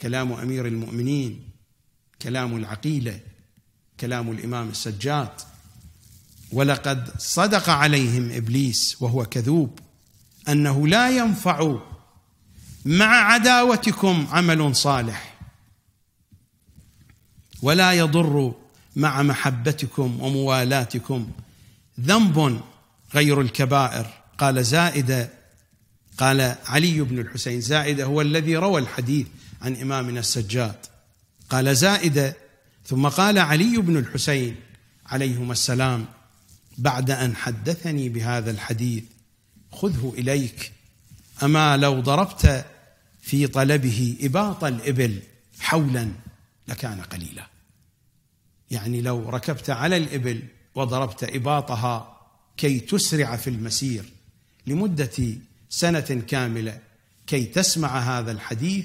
S1: كلام امير المؤمنين كلام العقيله كلام الامام السجاد ولقد صدق عليهم ابليس وهو كذوب انه لا ينفع مع عداوتكم عمل صالح ولا يضر مع محبتكم وموالاتكم ذنب غير الكبائر قال زائده قال علي بن الحسين زائده هو الذي روى الحديث عن امامنا السجاد قال زائده ثم قال علي بن الحسين عليهما السلام بعد ان حدثني بهذا الحديث خذه اليك اما لو ضربت في طلبه اباط الابل حولا لكان قليلا يعني لو ركبت على الابل وضربت إباطها كي تسرع في المسير لمدة سنة كاملة كي تسمع هذا الحديث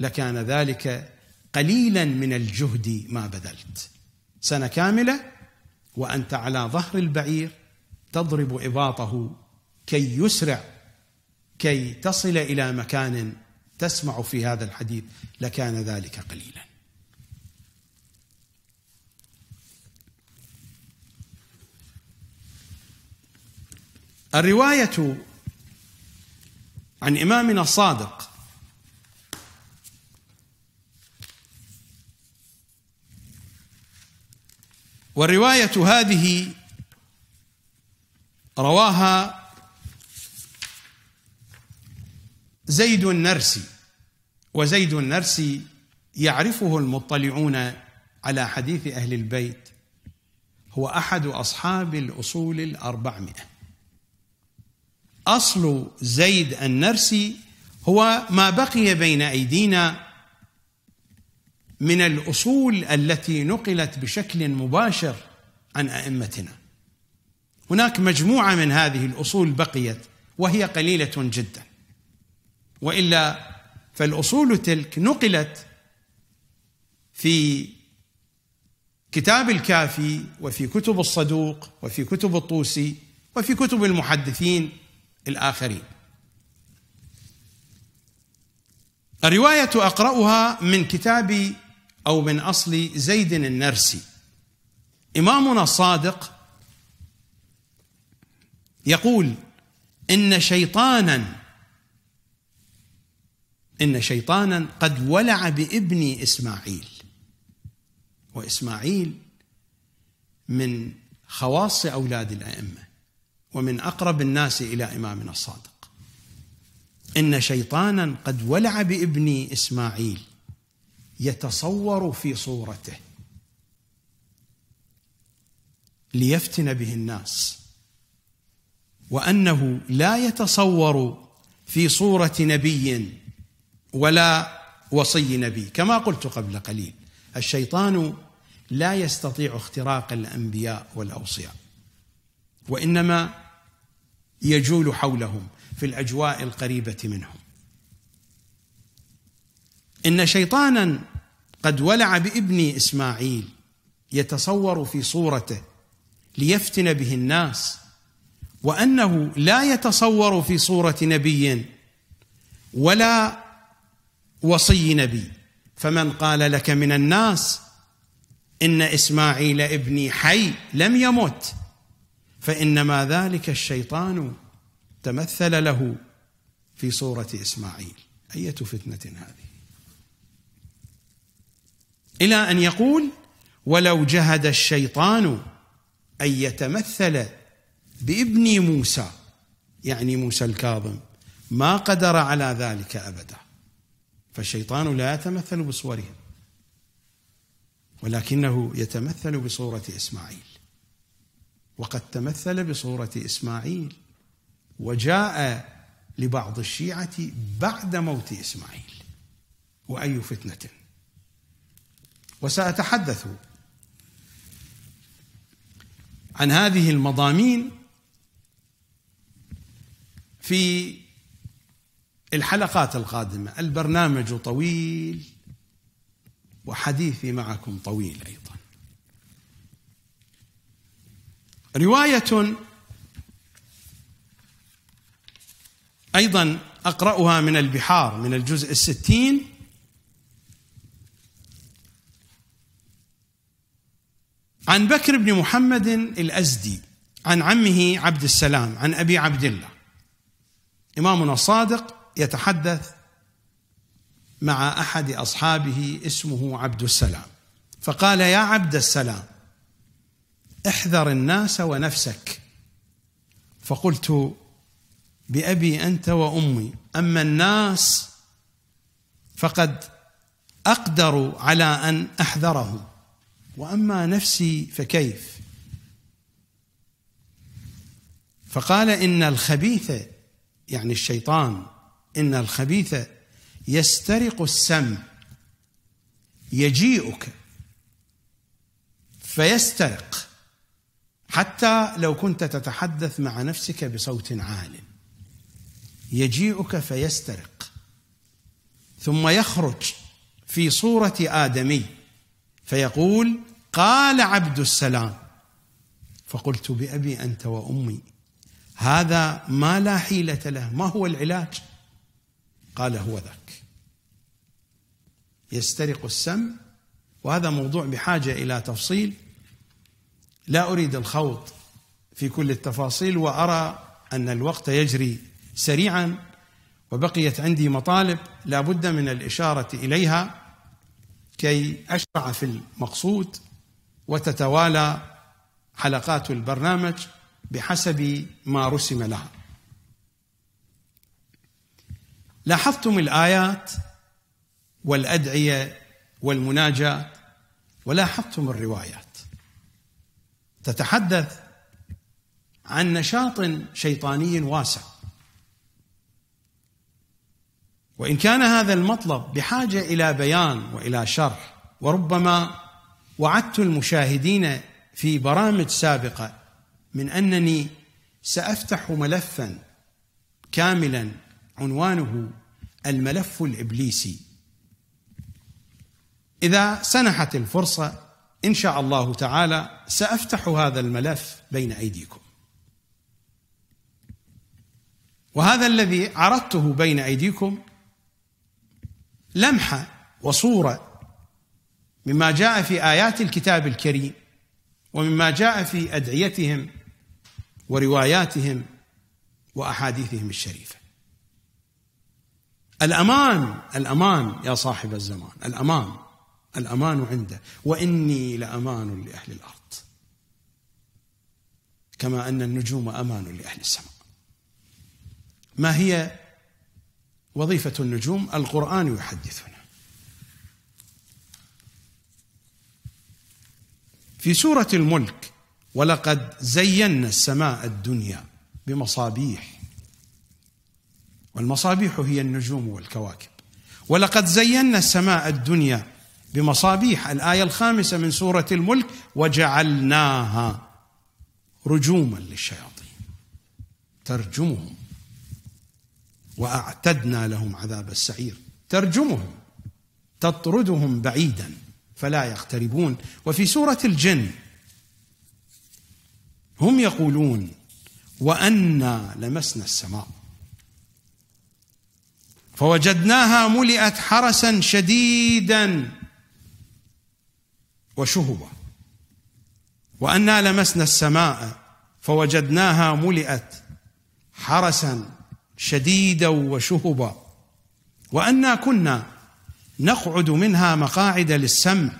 S1: لكان ذلك قليلا من الجهد ما بذلت سنة كاملة وأنت على ظهر البعير تضرب إباطه كي يسرع كي تصل إلى مكان تسمع في هذا الحديث لكان ذلك قليلا الروايه عن امامنا الصادق والروايه هذه رواها زيد النرسي وزيد النرسي يعرفه المطلعون على حديث اهل البيت هو احد اصحاب الاصول الاربعمائه أصل زيد النرسي هو ما بقي بين أيدينا من الأصول التي نقلت بشكل مباشر عن أئمتنا هناك مجموعة من هذه الأصول بقيت وهي قليلة جدا وإلا فالأصول تلك نقلت في كتاب الكافي وفي كتب الصدوق وفي كتب الطوسي وفي كتب المحدثين الآخرين الرواية أقرأها من كتاب أو من أصل زيد النرسي إمامنا الصادق يقول إن شيطانا إن شيطانا قد ولع بابن إسماعيل وإسماعيل من خواص أولاد الأئمة ومن اقرب الناس الى امامنا الصادق ان شيطانا قد ولع بابني اسماعيل يتصور في صورته ليفتن به الناس وانه لا يتصور في صوره نبي ولا وصي نبي كما قلت قبل قليل الشيطان لا يستطيع اختراق الانبياء والاوصياء وانما يجول حولهم في الاجواء القريبه منهم ان شيطانا قد ولع بابن اسماعيل يتصور في صورته ليفتن به الناس وانه لا يتصور في صوره نبي ولا وصي نبي فمن قال لك من الناس ان اسماعيل ابني حي لم يمت فانما ذلك الشيطان تمثل له في صوره اسماعيل ايه فتنه هذه الى ان يقول ولو جهد الشيطان ان يتمثل بابن موسى يعني موسى الكاظم ما قدر على ذلك ابدا فالشيطان لا يتمثل بصورهم ولكنه يتمثل بصوره اسماعيل وقد تمثل بصورة إسماعيل وجاء لبعض الشيعة بعد موت إسماعيل وأي فتنة وسأتحدث عن هذه المضامين في الحلقات القادمة البرنامج طويل وحديثي معكم طويل أيضا رواية أيضا أقرأها من البحار من الجزء الستين عن بكر بن محمد الأزدي عن عمه عبد السلام عن أبي عبد الله إمامنا الصادق يتحدث مع أحد أصحابه اسمه عبد السلام فقال يا عبد السلام احذر الناس ونفسك فقلت بأبي أنت وأمي أما الناس فقد أقدر على أن أحذرهم وأما نفسي فكيف فقال إن الخبيث يعني الشيطان إن الخبيث يسترق السم يجيئك فيسترق حتى لو كنت تتحدث مع نفسك بصوت عال يجيئك فيسترق ثم يخرج في صوره ادمي فيقول قال عبد السلام فقلت بابي انت وامي هذا ما لا حيله له ما هو العلاج قال هو ذاك يسترق السم وهذا موضوع بحاجه الى تفصيل لا اريد الخوض في كل التفاصيل وارى ان الوقت يجري سريعا وبقيت عندي مطالب لا بد من الاشاره اليها كي اشرع في المقصود وتتوالى حلقات البرنامج بحسب ما رسم لها لاحظتم الايات والادعيه والمناجاه ولاحظتم الروايات تتحدث عن نشاط شيطاني واسع وان كان هذا المطلب بحاجه الى بيان والى شرح وربما وعدت المشاهدين في برامج سابقه من انني سافتح ملفا كاملا عنوانه الملف الابليسي اذا سنحت الفرصه ان شاء الله تعالى سافتح هذا الملف بين ايديكم وهذا الذي عرضته بين ايديكم لمحه وصوره مما جاء في ايات الكتاب الكريم ومما جاء في ادعيتهم ورواياتهم واحاديثهم الشريفه الامان الامان يا صاحب الزمان الامان الأمان عنده وإني لأمان لأهل الأرض كما أن النجوم أمان لأهل السماء ما هي وظيفة النجوم القرآن يحدثنا في سورة الملك ولقد زينا السماء الدنيا بمصابيح والمصابيح هي النجوم والكواكب ولقد زينا السماء الدنيا بمصابيح الايه الخامسه من سوره الملك وجعلناها رجوما للشياطين ترجمهم واعتدنا لهم عذاب السعير ترجمهم تطردهم بعيدا فلا يقتربون وفي سوره الجن هم يقولون وانا لمسنا السماء فوجدناها ملئت حرسا شديدا وشهبا وأنا لمسنا السماء فوجدناها ملئت حرسا شديدا وشهبا وأنا كنا نقعد منها مقاعد للسمع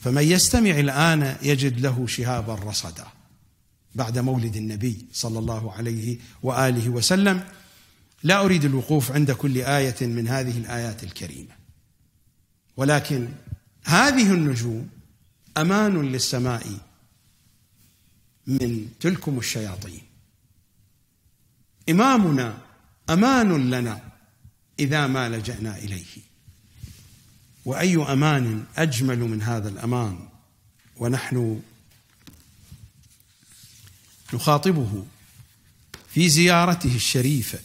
S1: فمن يستمع الآن يجد له شهابا رصدا بعد مولد النبي صلى الله عليه وآله وسلم لا أريد الوقوف عند كل آية من هذه الآيات الكريمة ولكن هذه النجوم امان للسماء من تلكم الشياطين امامنا امان لنا اذا ما لجانا اليه واي امان اجمل من هذا الامان ونحن نخاطبه في زيارته الشريفه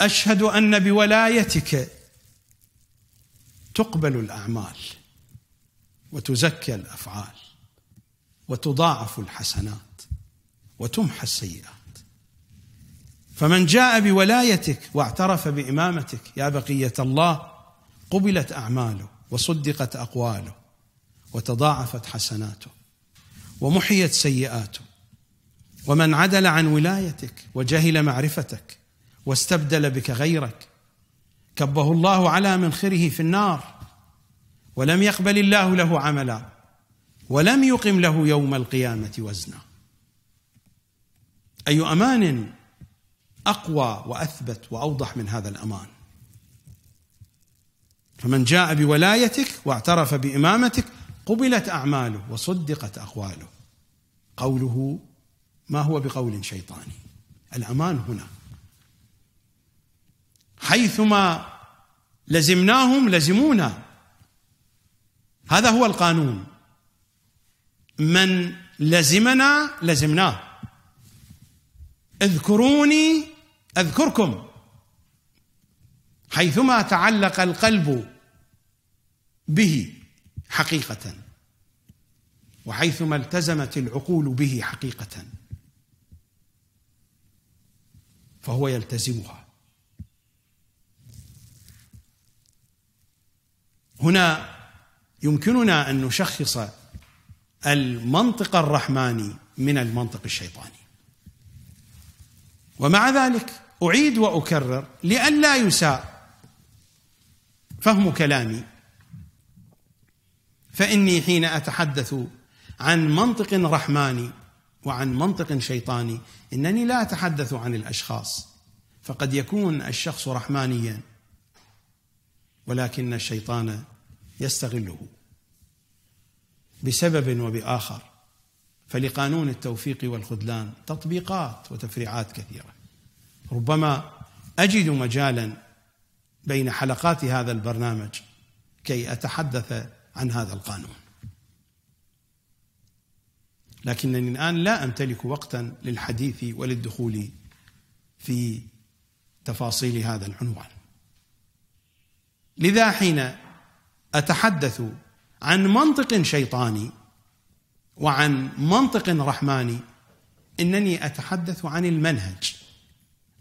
S1: اشهد ان بولايتك تقبل الاعمال وتزكى الافعال وتضاعف الحسنات وتمحى السيئات فمن جاء بولايتك واعترف بامامتك يا بقيه الله قبلت اعماله وصدقت اقواله وتضاعفت حسناته ومحيت سيئاته ومن عدل عن ولايتك وجهل معرفتك واستبدل بك غيرك كبه الله على منخره في النار ولم يقبل الله له عملا ولم يقم له يوم القيامه وزنا اي امان اقوى واثبت واوضح من هذا الامان فمن جاء بولايتك واعترف بامامتك قبلت اعماله وصدقت اقواله قوله ما هو بقول شيطاني الامان هنا حيثما لزمناهم لزمونا هذا هو القانون من لزمنا لزمناه اذكروني اذكركم حيثما تعلق القلب به حقيقه وحيثما التزمت العقول به حقيقه فهو يلتزمها هنا يمكننا ان نشخص المنطق الرحماني من المنطق الشيطاني ومع ذلك اعيد واكرر لئلا يساء فهم كلامي فاني حين اتحدث عن منطق رحماني وعن منطق شيطاني انني لا اتحدث عن الاشخاص فقد يكون الشخص رحمانيا ولكن الشيطان يستغله بسبب وبآخر فلقانون التوفيق والخذلان تطبيقات وتفريعات كثيرة ربما أجد مجالا بين حلقات هذا البرنامج كي أتحدث عن هذا القانون لكنني الآن لا أمتلك وقتا للحديث وللدخول في تفاصيل هذا العنوان لذا حين اتحدث عن منطق شيطاني وعن منطق رحماني انني اتحدث عن المنهج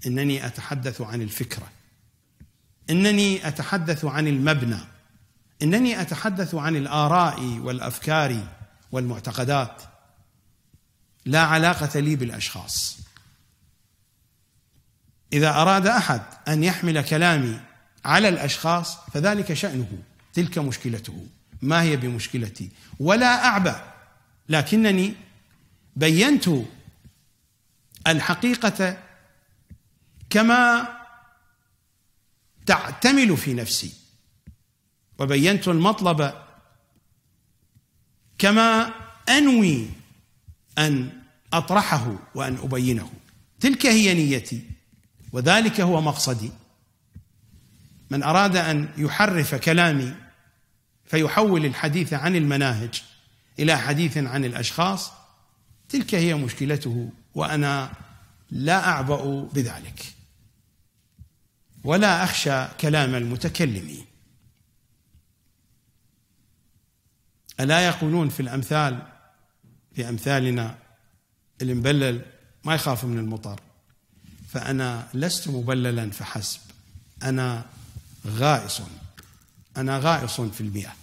S1: انني اتحدث عن الفكره انني اتحدث عن المبنى انني اتحدث عن الاراء والافكار والمعتقدات لا علاقه لي بالاشخاص اذا اراد احد ان يحمل كلامي على الاشخاص فذلك شانه تلك مشكلته ما هي بمشكلتي ولا اعبى لكنني بينت الحقيقه كما تعتمل في نفسي وبينت المطلب كما انوي ان اطرحه وان ابينه تلك هي نيتي وذلك هو مقصدي من اراد ان يحرف كلامي فيحول الحديث عن المناهج الى حديث عن الاشخاص تلك هي مشكلته وانا لا اعبا بذلك ولا اخشى كلام المتكلمين الا يقولون في الامثال في امثالنا المبلل ما يخاف من المطر فانا لست مبللا فحسب انا غائص انا غائص في المياه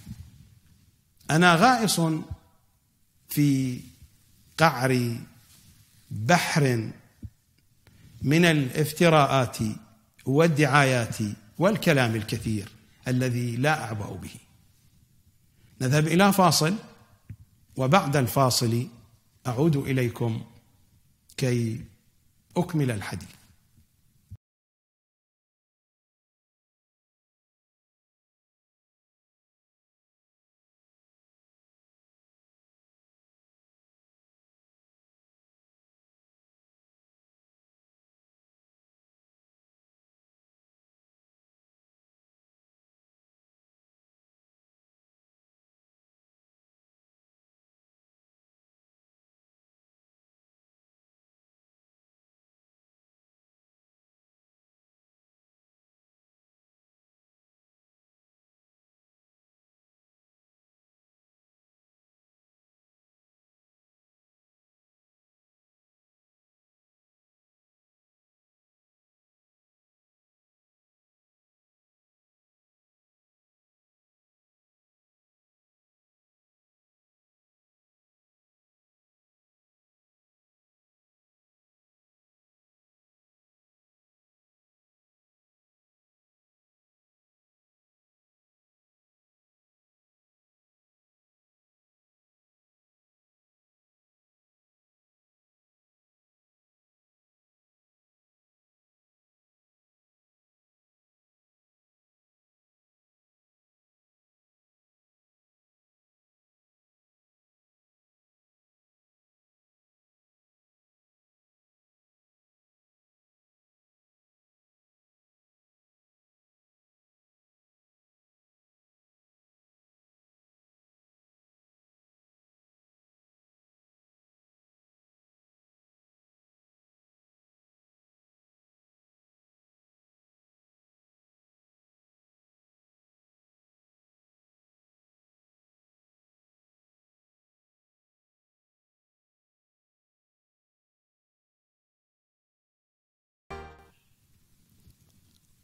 S1: انا غائص في قعر بحر من الافتراءات والدعايات والكلام الكثير الذي لا اعبا به نذهب الى فاصل وبعد الفاصل اعود اليكم كي اكمل الحديث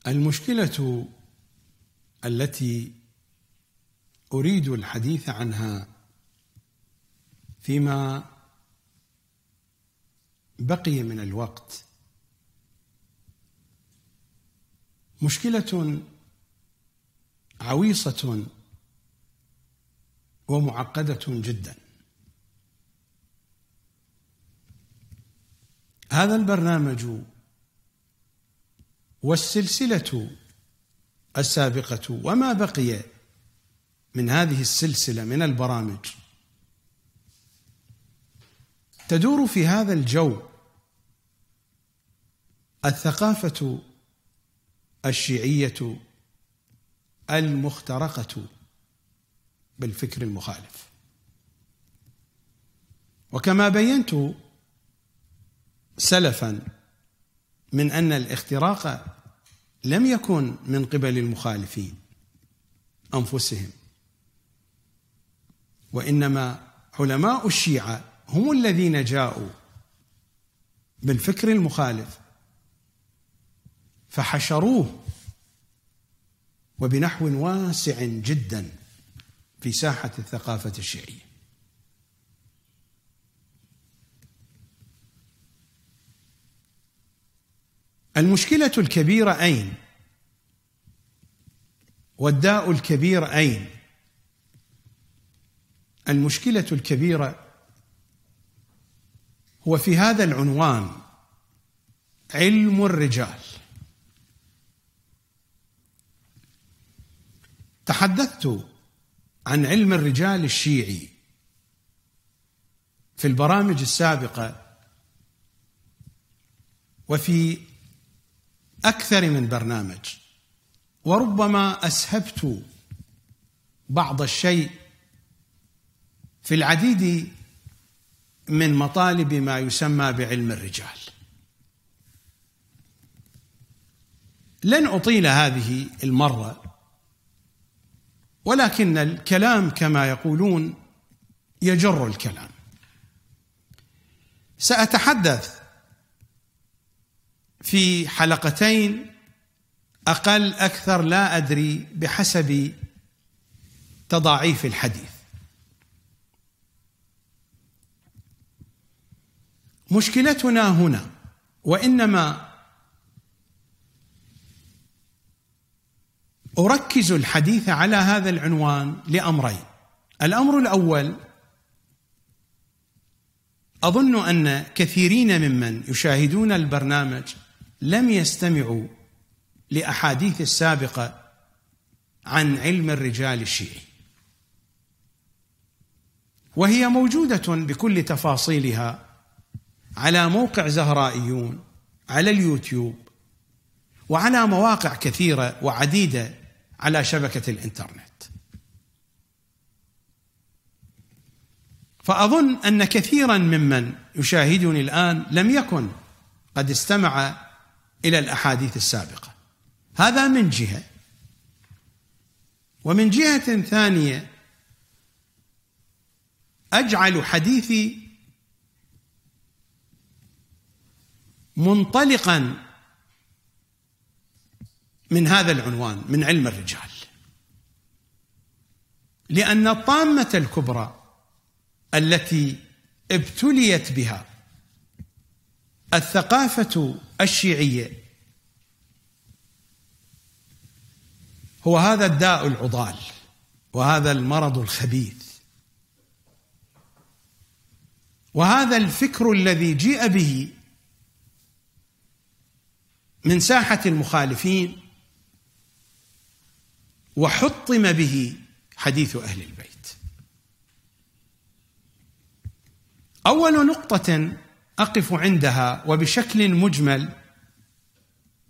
S1: المشكله التي اريد الحديث عنها فيما بقي من الوقت مشكله عويصه ومعقده جدا هذا البرنامج والسلسله السابقه وما بقي من هذه السلسله من البرامج تدور في هذا الجو الثقافه الشيعيه المخترقه بالفكر المخالف وكما بينت سلفا من ان الاختراق لم يكن من قبل المخالفين انفسهم وانما علماء الشيعه هم الذين جاءوا بالفكر المخالف فحشروه وبنحو واسع جدا في ساحه الثقافه الشيعيه المشكلة الكبيرة أين؟ والداء الكبير أين؟ المشكلة الكبيرة هو في هذا العنوان علم الرجال تحدثت عن علم الرجال الشيعي في البرامج السابقه وفي اكثر من برنامج وربما اسهبت بعض الشيء في العديد من مطالب ما يسمى بعلم الرجال لن اطيل هذه المره ولكن الكلام كما يقولون يجر الكلام ساتحدث في حلقتين اقل اكثر لا ادري بحسب تضاعيف الحديث مشكلتنا هنا وانما اركز الحديث على هذا العنوان لامرين الامر الاول اظن ان كثيرين ممن يشاهدون البرنامج لم يستمعوا لاحاديث السابقه عن علم الرجال الشيعي وهي موجوده بكل تفاصيلها على موقع زهرائيون على اليوتيوب وعلى مواقع كثيره وعديده على شبكه الانترنت فاظن ان كثيرا ممن يشاهدني الان لم يكن قد استمع الى الاحاديث السابقه هذا من جهه ومن جهه ثانيه اجعل حديثي منطلقا من هذا العنوان من علم الرجال لان الطامه الكبرى التي ابتليت بها الثقافة الشيعية هو هذا الداء العضال وهذا المرض الخبيث وهذا الفكر الذي جيء به من ساحة المخالفين وحطم به حديث أهل البيت أول نقطة اقف عندها وبشكل مجمل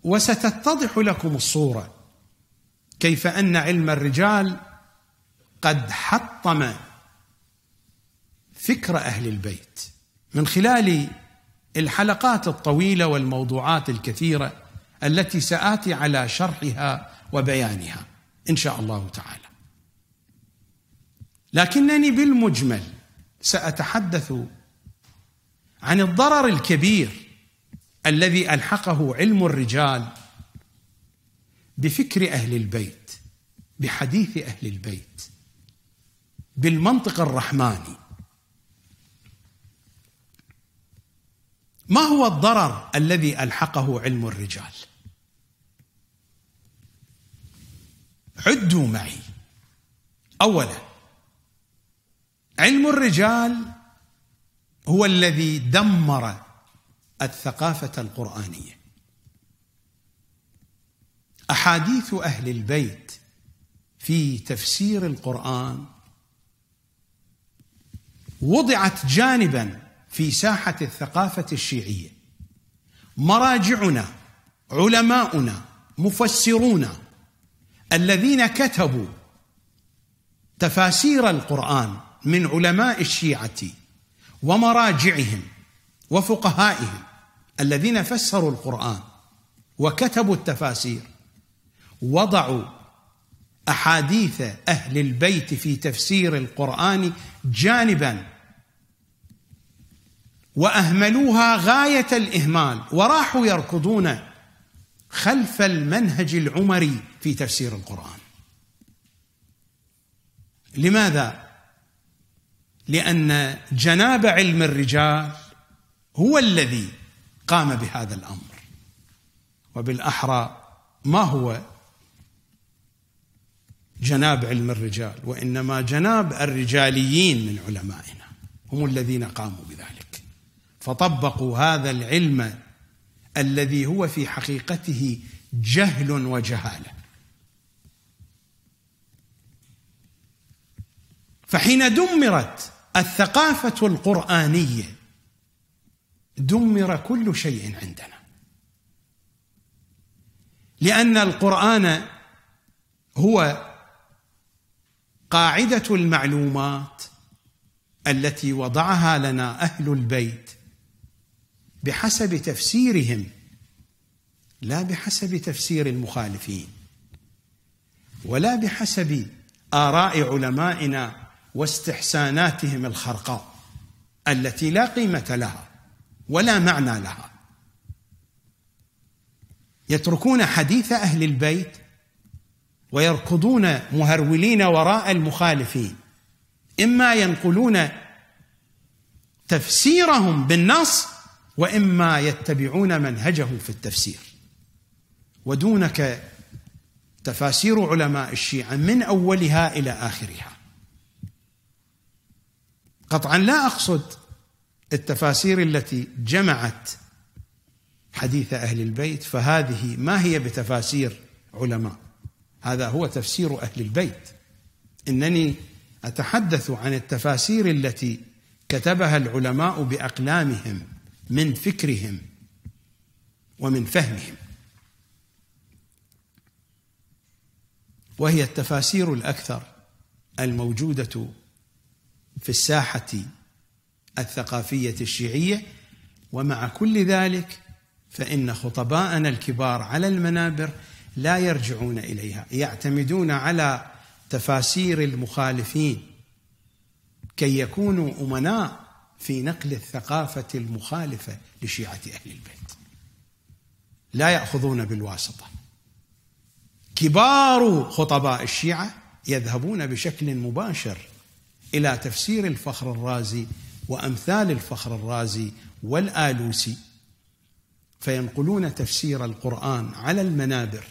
S1: وستتضح لكم الصوره كيف ان علم الرجال قد حطم فكر اهل البيت من خلال الحلقات الطويله والموضوعات الكثيره التي ساتي على شرحها وبيانها ان شاء الله تعالى لكنني بالمجمل ساتحدث عن الضرر الكبير الذي الحقه علم الرجال بفكر اهل البيت بحديث اهل البيت بالمنطق الرحماني ما هو الضرر الذي الحقه علم الرجال عدوا معي اولا علم الرجال هو الذي دمر الثقافه القرانيه احاديث اهل البيت في تفسير القران وضعت جانبا في ساحه الثقافه الشيعيه مراجعنا علماؤنا مفسرونا الذين كتبوا تفاسير القران من علماء الشيعه ومراجعهم وفقهائهم الذين فسروا القران وكتبوا التفاسير وضعوا احاديث اهل البيت في تفسير القران جانبا واهملوها غايه الاهمال وراحوا يركضون خلف المنهج العمري في تفسير القران لماذا لان جناب علم الرجال هو الذي قام بهذا الامر وبالاحرى ما هو جناب علم الرجال وانما جناب الرجاليين من علمائنا هم الذين قاموا بذلك فطبقوا هذا العلم الذي هو في حقيقته جهل وجهاله فحين دمرت الثقافه القرانيه دمر كل شيء عندنا لان القران هو قاعده المعلومات التي وضعها لنا اهل البيت بحسب تفسيرهم لا بحسب تفسير المخالفين ولا بحسب اراء علمائنا واستحساناتهم الخرقاء التي لا قيمه لها ولا معنى لها يتركون حديث اهل البيت ويركضون مهرولين وراء المخالفين اما ينقلون تفسيرهم بالنص واما يتبعون منهجهم في التفسير ودونك تفاسير علماء الشيعه من اولها الى اخرها قطعا لا اقصد التفاسير التي جمعت حديث اهل البيت فهذه ما هي بتفاسير علماء هذا هو تفسير اهل البيت انني اتحدث عن التفاسير التي كتبها العلماء باقلامهم من فكرهم ومن فهمهم وهي التفاسير الاكثر الموجوده في الساحه الثقافيه الشيعيه ومع كل ذلك فان خطباءنا الكبار على المنابر لا يرجعون اليها يعتمدون على تفاسير المخالفين كي يكونوا امناء في نقل الثقافه المخالفه لشيعه اهل البيت لا ياخذون بالواسطه كبار خطباء الشيعه يذهبون بشكل مباشر الى تفسير الفخر الرازي وامثال الفخر الرازي والالوسي فينقلون تفسير القران على المنابر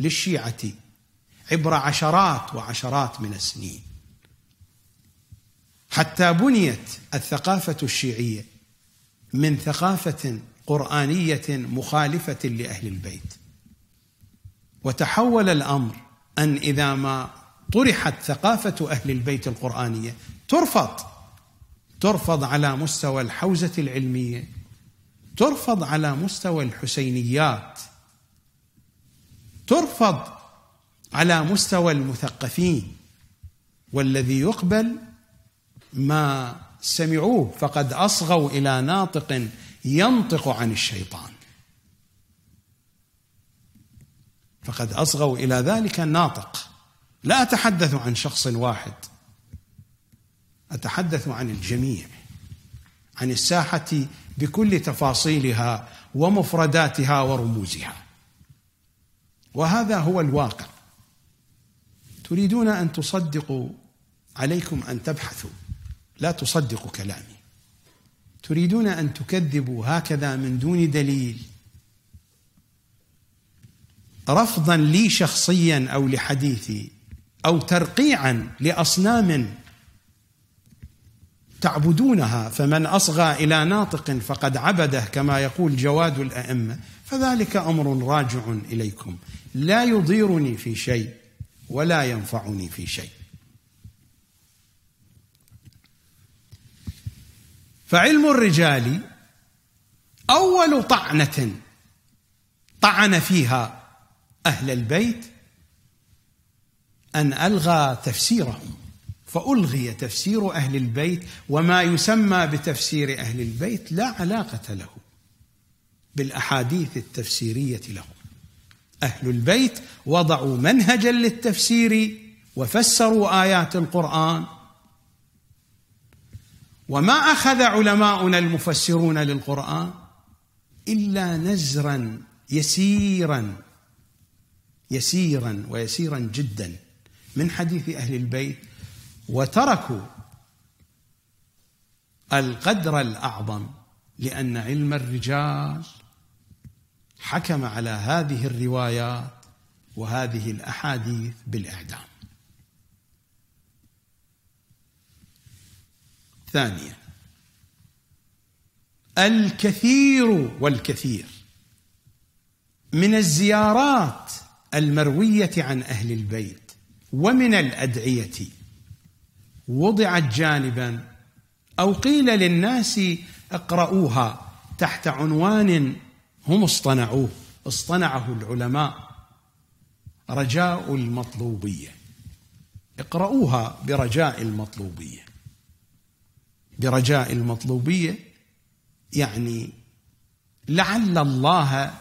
S1: للشيعه عبر عشرات وعشرات من السنين حتى بنيت الثقافه الشيعيه من ثقافه قرانيه مخالفه لاهل البيت وتحول الامر ان اذا ما طرحت ثقافة أهل البيت القرآنية ترفض ترفض على مستوى الحوزة العلمية ترفض على مستوى الحسينيات ترفض على مستوى المثقفين والذي يقبل ما سمعوه فقد اصغوا الى ناطق ينطق عن الشيطان فقد اصغوا الى ذلك الناطق لا اتحدث عن شخص واحد اتحدث عن الجميع عن الساحه بكل تفاصيلها ومفرداتها ورموزها وهذا هو الواقع تريدون ان تصدقوا عليكم ان تبحثوا لا تصدقوا كلامي تريدون ان تكذبوا هكذا من دون دليل رفضا لي شخصيا او لحديثي او ترقيعا لاصنام تعبدونها فمن اصغى الى ناطق فقد عبده كما يقول جواد الائمه فذلك امر راجع اليكم لا يضيرني في شيء ولا ينفعني في شيء فعلم الرجال اول طعنه طعن فيها اهل البيت أن ألغى تفسيرهم فألغي تفسير أهل البيت وما يسمى بتفسير أهل البيت لا علاقة له بالأحاديث التفسيرية له أهل البيت وضعوا منهجا للتفسير وفسروا آيات القرآن وما أخذ علماؤنا المفسرون للقرآن إلا نزرا يسيرا يسيرا ويسيرا جدا من حديث أهل البيت وتركوا القدر الأعظم لأن علم الرجال حكم على هذه الروايات وهذه الأحاديث بالإعدام ثانيا الكثير والكثير من الزيارات المرويه عن اهل البيت ومن الادعيه وضعت جانبا او قيل للناس اقرؤوها تحت عنوان هم اصطنعوه اصطنعه العلماء رجاء المطلوبيه اقرؤوها برجاء المطلوبيه برجاء المطلوبيه يعني لعل الله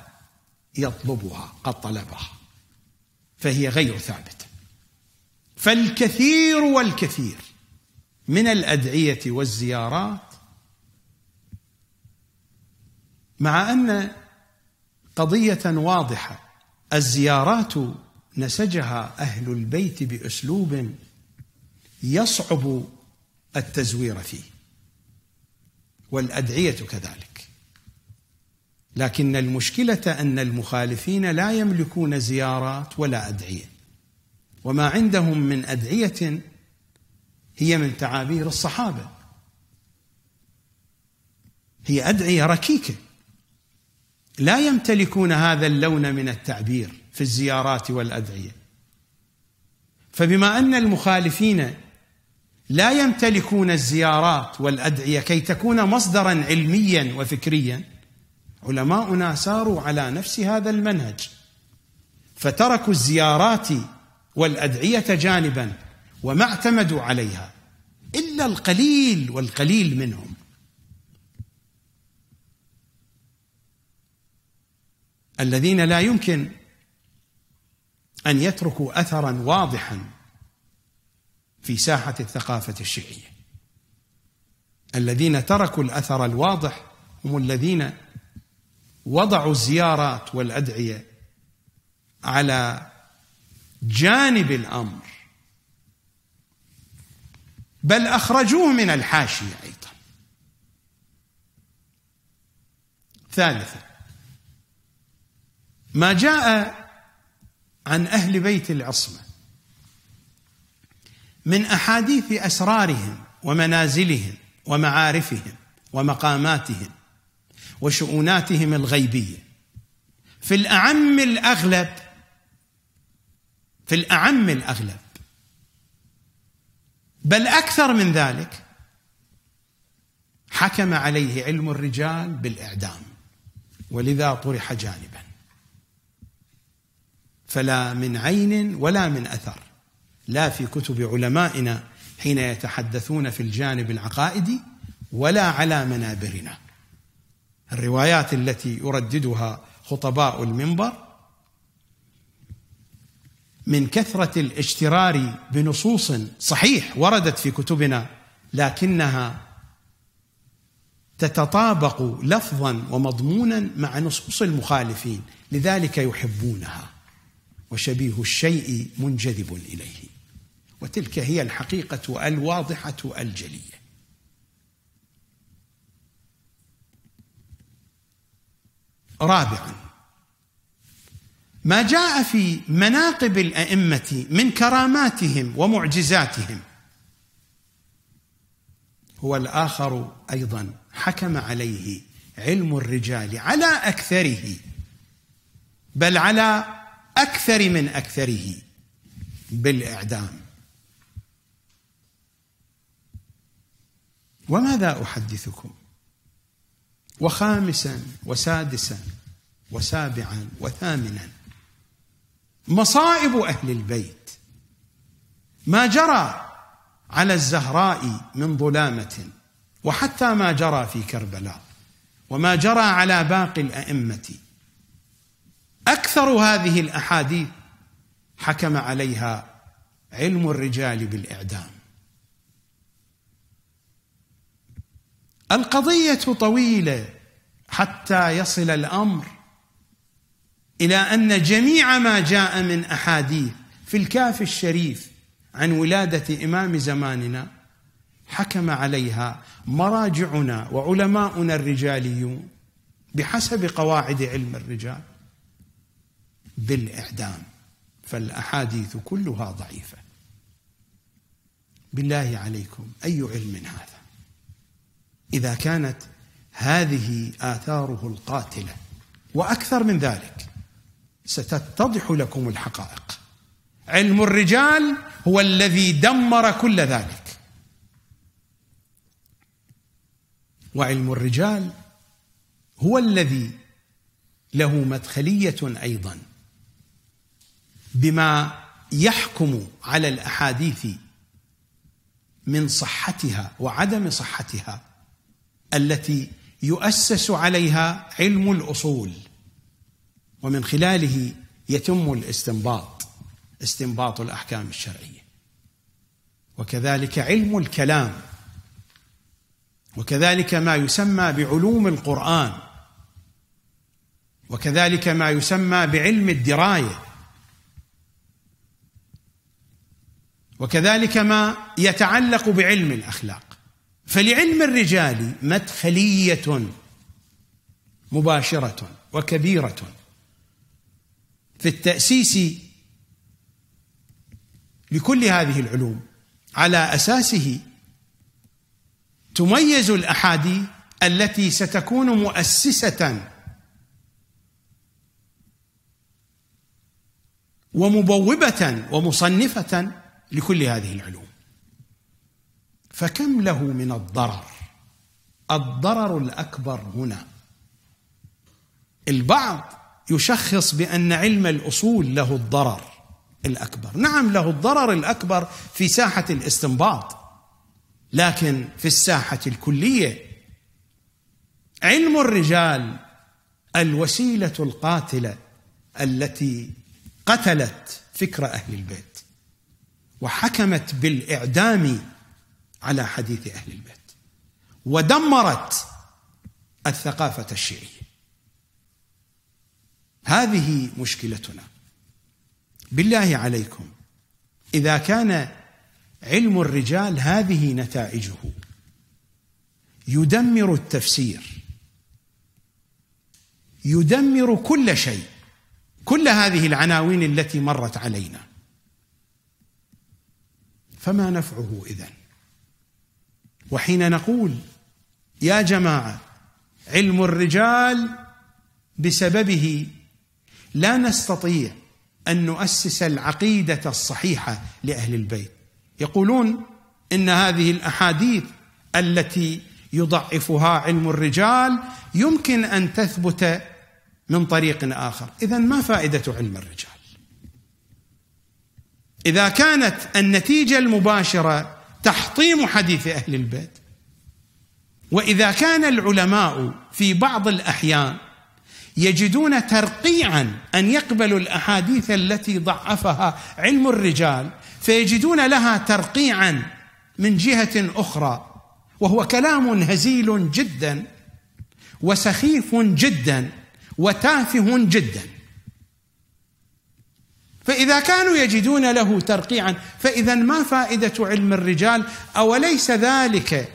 S1: يطلبها قد طلبها فهي غير ثابته فالكثير والكثير من الادعيه والزيارات مع ان قضيه واضحه الزيارات نسجها اهل البيت باسلوب يصعب التزوير فيه والادعيه كذلك لكن المشكله ان المخالفين لا يملكون زيارات ولا ادعيه وما عندهم من أدعية هي من تعابير الصحابة هي أدعية ركيكة لا يمتلكون هذا اللون من التعبير في الزيارات والأدعية فبما أن المخالفين لا يمتلكون الزيارات والأدعية كي تكون مصدرا علميا وفكريا علماؤنا ساروا على نفس هذا المنهج فتركوا الزيارات والادعيه جانبا وما اعتمدوا عليها الا القليل والقليل منهم الذين لا يمكن ان يتركوا اثرا واضحا في ساحه الثقافه الشيعيه الذين تركوا الاثر الواضح هم الذين وضعوا الزيارات والادعيه على جانب الامر بل اخرجوه من الحاشيه ايضا ثالثا ما جاء عن اهل بيت العصمه من احاديث اسرارهم ومنازلهم ومعارفهم ومقاماتهم وشؤوناتهم الغيبيه في الاعم الاغلب في الأعم الأغلب بل أكثر من ذلك حكم عليه علم الرجال بالإعدام ولذا طرح جانبا فلا من عين ولا من أثر لا في كتب علمائنا حين يتحدثون في الجانب العقائدي ولا على منابرنا الروايات التي يرددها خطباء المنبر من كثرة الاشترار بنصوص صحيح وردت في كتبنا لكنها تتطابق لفظا ومضمونا مع نصوص المخالفين لذلك يحبونها وشبيه الشيء منجذب اليه وتلك هي الحقيقه الواضحه الجليه رابعا ما جاء في مناقب الائمه من كراماتهم ومعجزاتهم هو الاخر ايضا حكم عليه علم الرجال على اكثره بل على اكثر من اكثره بالاعدام وماذا احدثكم وخامسا وسادسا وسابعا وثامنا مصائب اهل البيت ما جرى على الزهراء من ظلامه وحتى ما جرى في كربلاء وما جرى على باقي الائمه اكثر هذه الاحاديث حكم عليها علم الرجال بالاعدام القضيه طويله حتى يصل الامر الى ان جميع ما جاء من احاديث في الكاف الشريف عن ولاده امام زماننا حكم عليها مراجعنا وعلماؤنا الرجاليون بحسب قواعد علم الرجال بالاعدام فالاحاديث كلها ضعيفه بالله عليكم اي علم هذا اذا كانت هذه اثاره القاتله واكثر من ذلك ستتضح لكم الحقائق علم الرجال هو الذي دمر كل ذلك وعلم الرجال هو الذي له مدخليه ايضا بما يحكم على الاحاديث من صحتها وعدم صحتها التي يؤسس عليها علم الاصول ومن خلاله يتم الاستنباط استنباط الاحكام الشرعيه وكذلك علم الكلام وكذلك ما يسمى بعلوم القران وكذلك ما يسمى بعلم الدرايه وكذلك ما يتعلق بعلم الاخلاق فلعلم الرجال مدخليه مباشره وكبيره في التأسيس لكل هذه العلوم على أساسه تميز الأحاديث التي ستكون مؤسسة ومبوبة ومصنفة لكل هذه العلوم فكم له من الضرر الضرر الأكبر هنا البعض يشخص بان علم الاصول له الضرر الاكبر، نعم له الضرر الاكبر في ساحه الاستنباط لكن في الساحه الكليه علم الرجال الوسيله القاتله التي قتلت فكر اهل البيت وحكمت بالاعدام على حديث اهل البيت ودمرت الثقافه الشيعيه هذه مشكلتنا بالله عليكم اذا كان علم الرجال هذه نتائجه يدمر التفسير يدمر كل شيء كل هذه العناوين التي مرت علينا فما نفعه اذا وحين نقول يا جماعه علم الرجال بسببه لا نستطيع ان نؤسس العقيده الصحيحه لاهل البيت يقولون ان هذه الاحاديث التي يضعفها علم الرجال يمكن ان تثبت من طريق اخر اذا ما فائده علم الرجال اذا كانت النتيجه المباشره تحطيم حديث اهل البيت واذا كان العلماء في بعض الاحيان يجدون ترقيعا ان يقبلوا الاحاديث التي ضعفها علم الرجال فيجدون لها ترقيعا من جهه اخرى وهو كلام هزيل جدا وسخيف جدا وتافه جدا فإذا كانوا يجدون له ترقيعا فإذا ما فائدة علم الرجال أوليس ذلك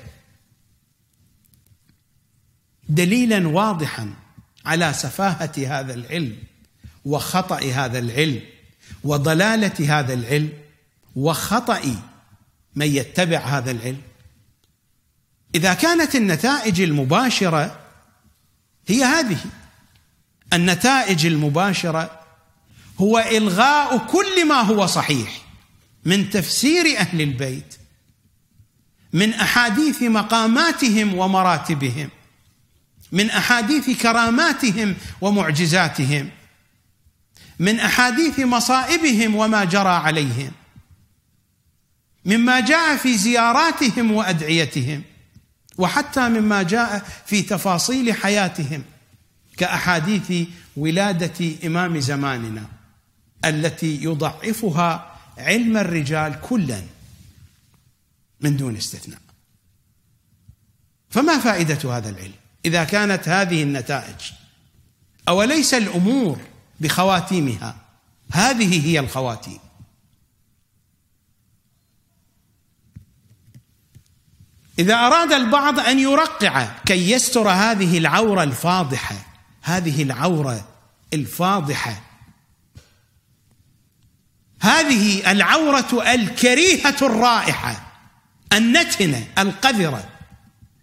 S1: دليلا واضحا على سفاهه هذا العلم وخطا هذا العلم وضلاله هذا العلم وخطا من يتبع هذا العلم اذا كانت النتائج المباشره هي هذه النتائج المباشره هو الغاء كل ما هو صحيح من تفسير اهل البيت من احاديث مقاماتهم ومراتبهم من احاديث كراماتهم ومعجزاتهم من احاديث مصائبهم وما جرى عليهم مما جاء في زياراتهم وادعيتهم وحتى مما جاء في تفاصيل حياتهم كاحاديث ولاده امام زماننا التي يضعفها علم الرجال كلا من دون استثناء فما فائده هذا العلم إذا كانت هذه النتائج أوليس الأمور بخواتيمها هذه هي الخواتيم إذا أراد البعض أن يرقع كي يستر هذه العورة الفاضحة هذه العورة الفاضحة هذه العورة الكريهة الرائحة النتنة القذرة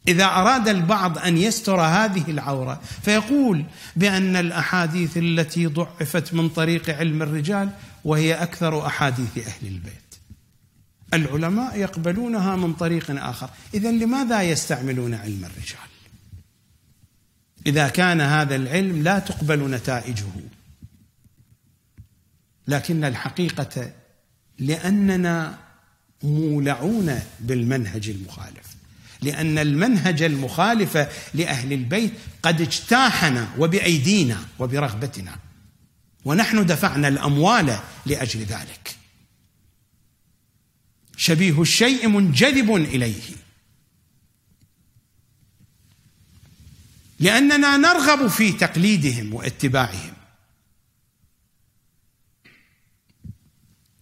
S1: اذا اراد البعض ان يستر هذه العوره فيقول بان الاحاديث التي ضعفت من طريق علم الرجال وهي اكثر احاديث اهل البيت. العلماء يقبلونها من طريق اخر، اذا لماذا يستعملون علم الرجال؟ اذا كان هذا العلم لا تقبل نتائجه. لكن الحقيقه لاننا مولعون بالمنهج المخالف. لأن المنهج المخالف لأهل البيت قد اجتاحنا وبأيدينا وبرغبتنا ونحن دفعنا الأموال لأجل ذلك شبيه الشيء منجذب إليه لأننا نرغب في تقليدهم واتباعهم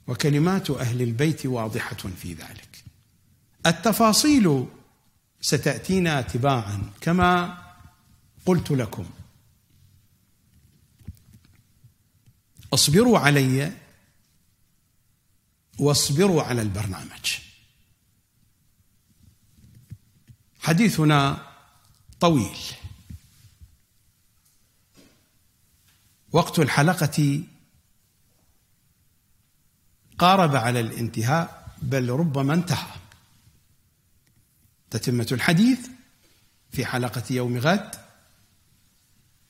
S1: وكلمات أهل البيت واضحة في ذلك التفاصيل ستاتينا تباعا كما قلت لكم اصبروا علي واصبروا على البرنامج حديثنا طويل وقت الحلقه قارب على الانتهاء بل ربما انتهى تتمة الحديث في حلقة يوم غد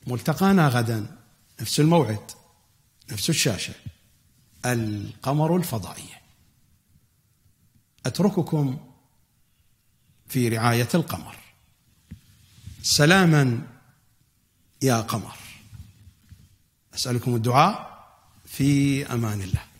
S1: ملتقانا غدا نفس الموعد نفس الشاشة القمر الفضائية أترككم في رعاية القمر سلاما يا قمر أسألكم الدعاء في أمان الله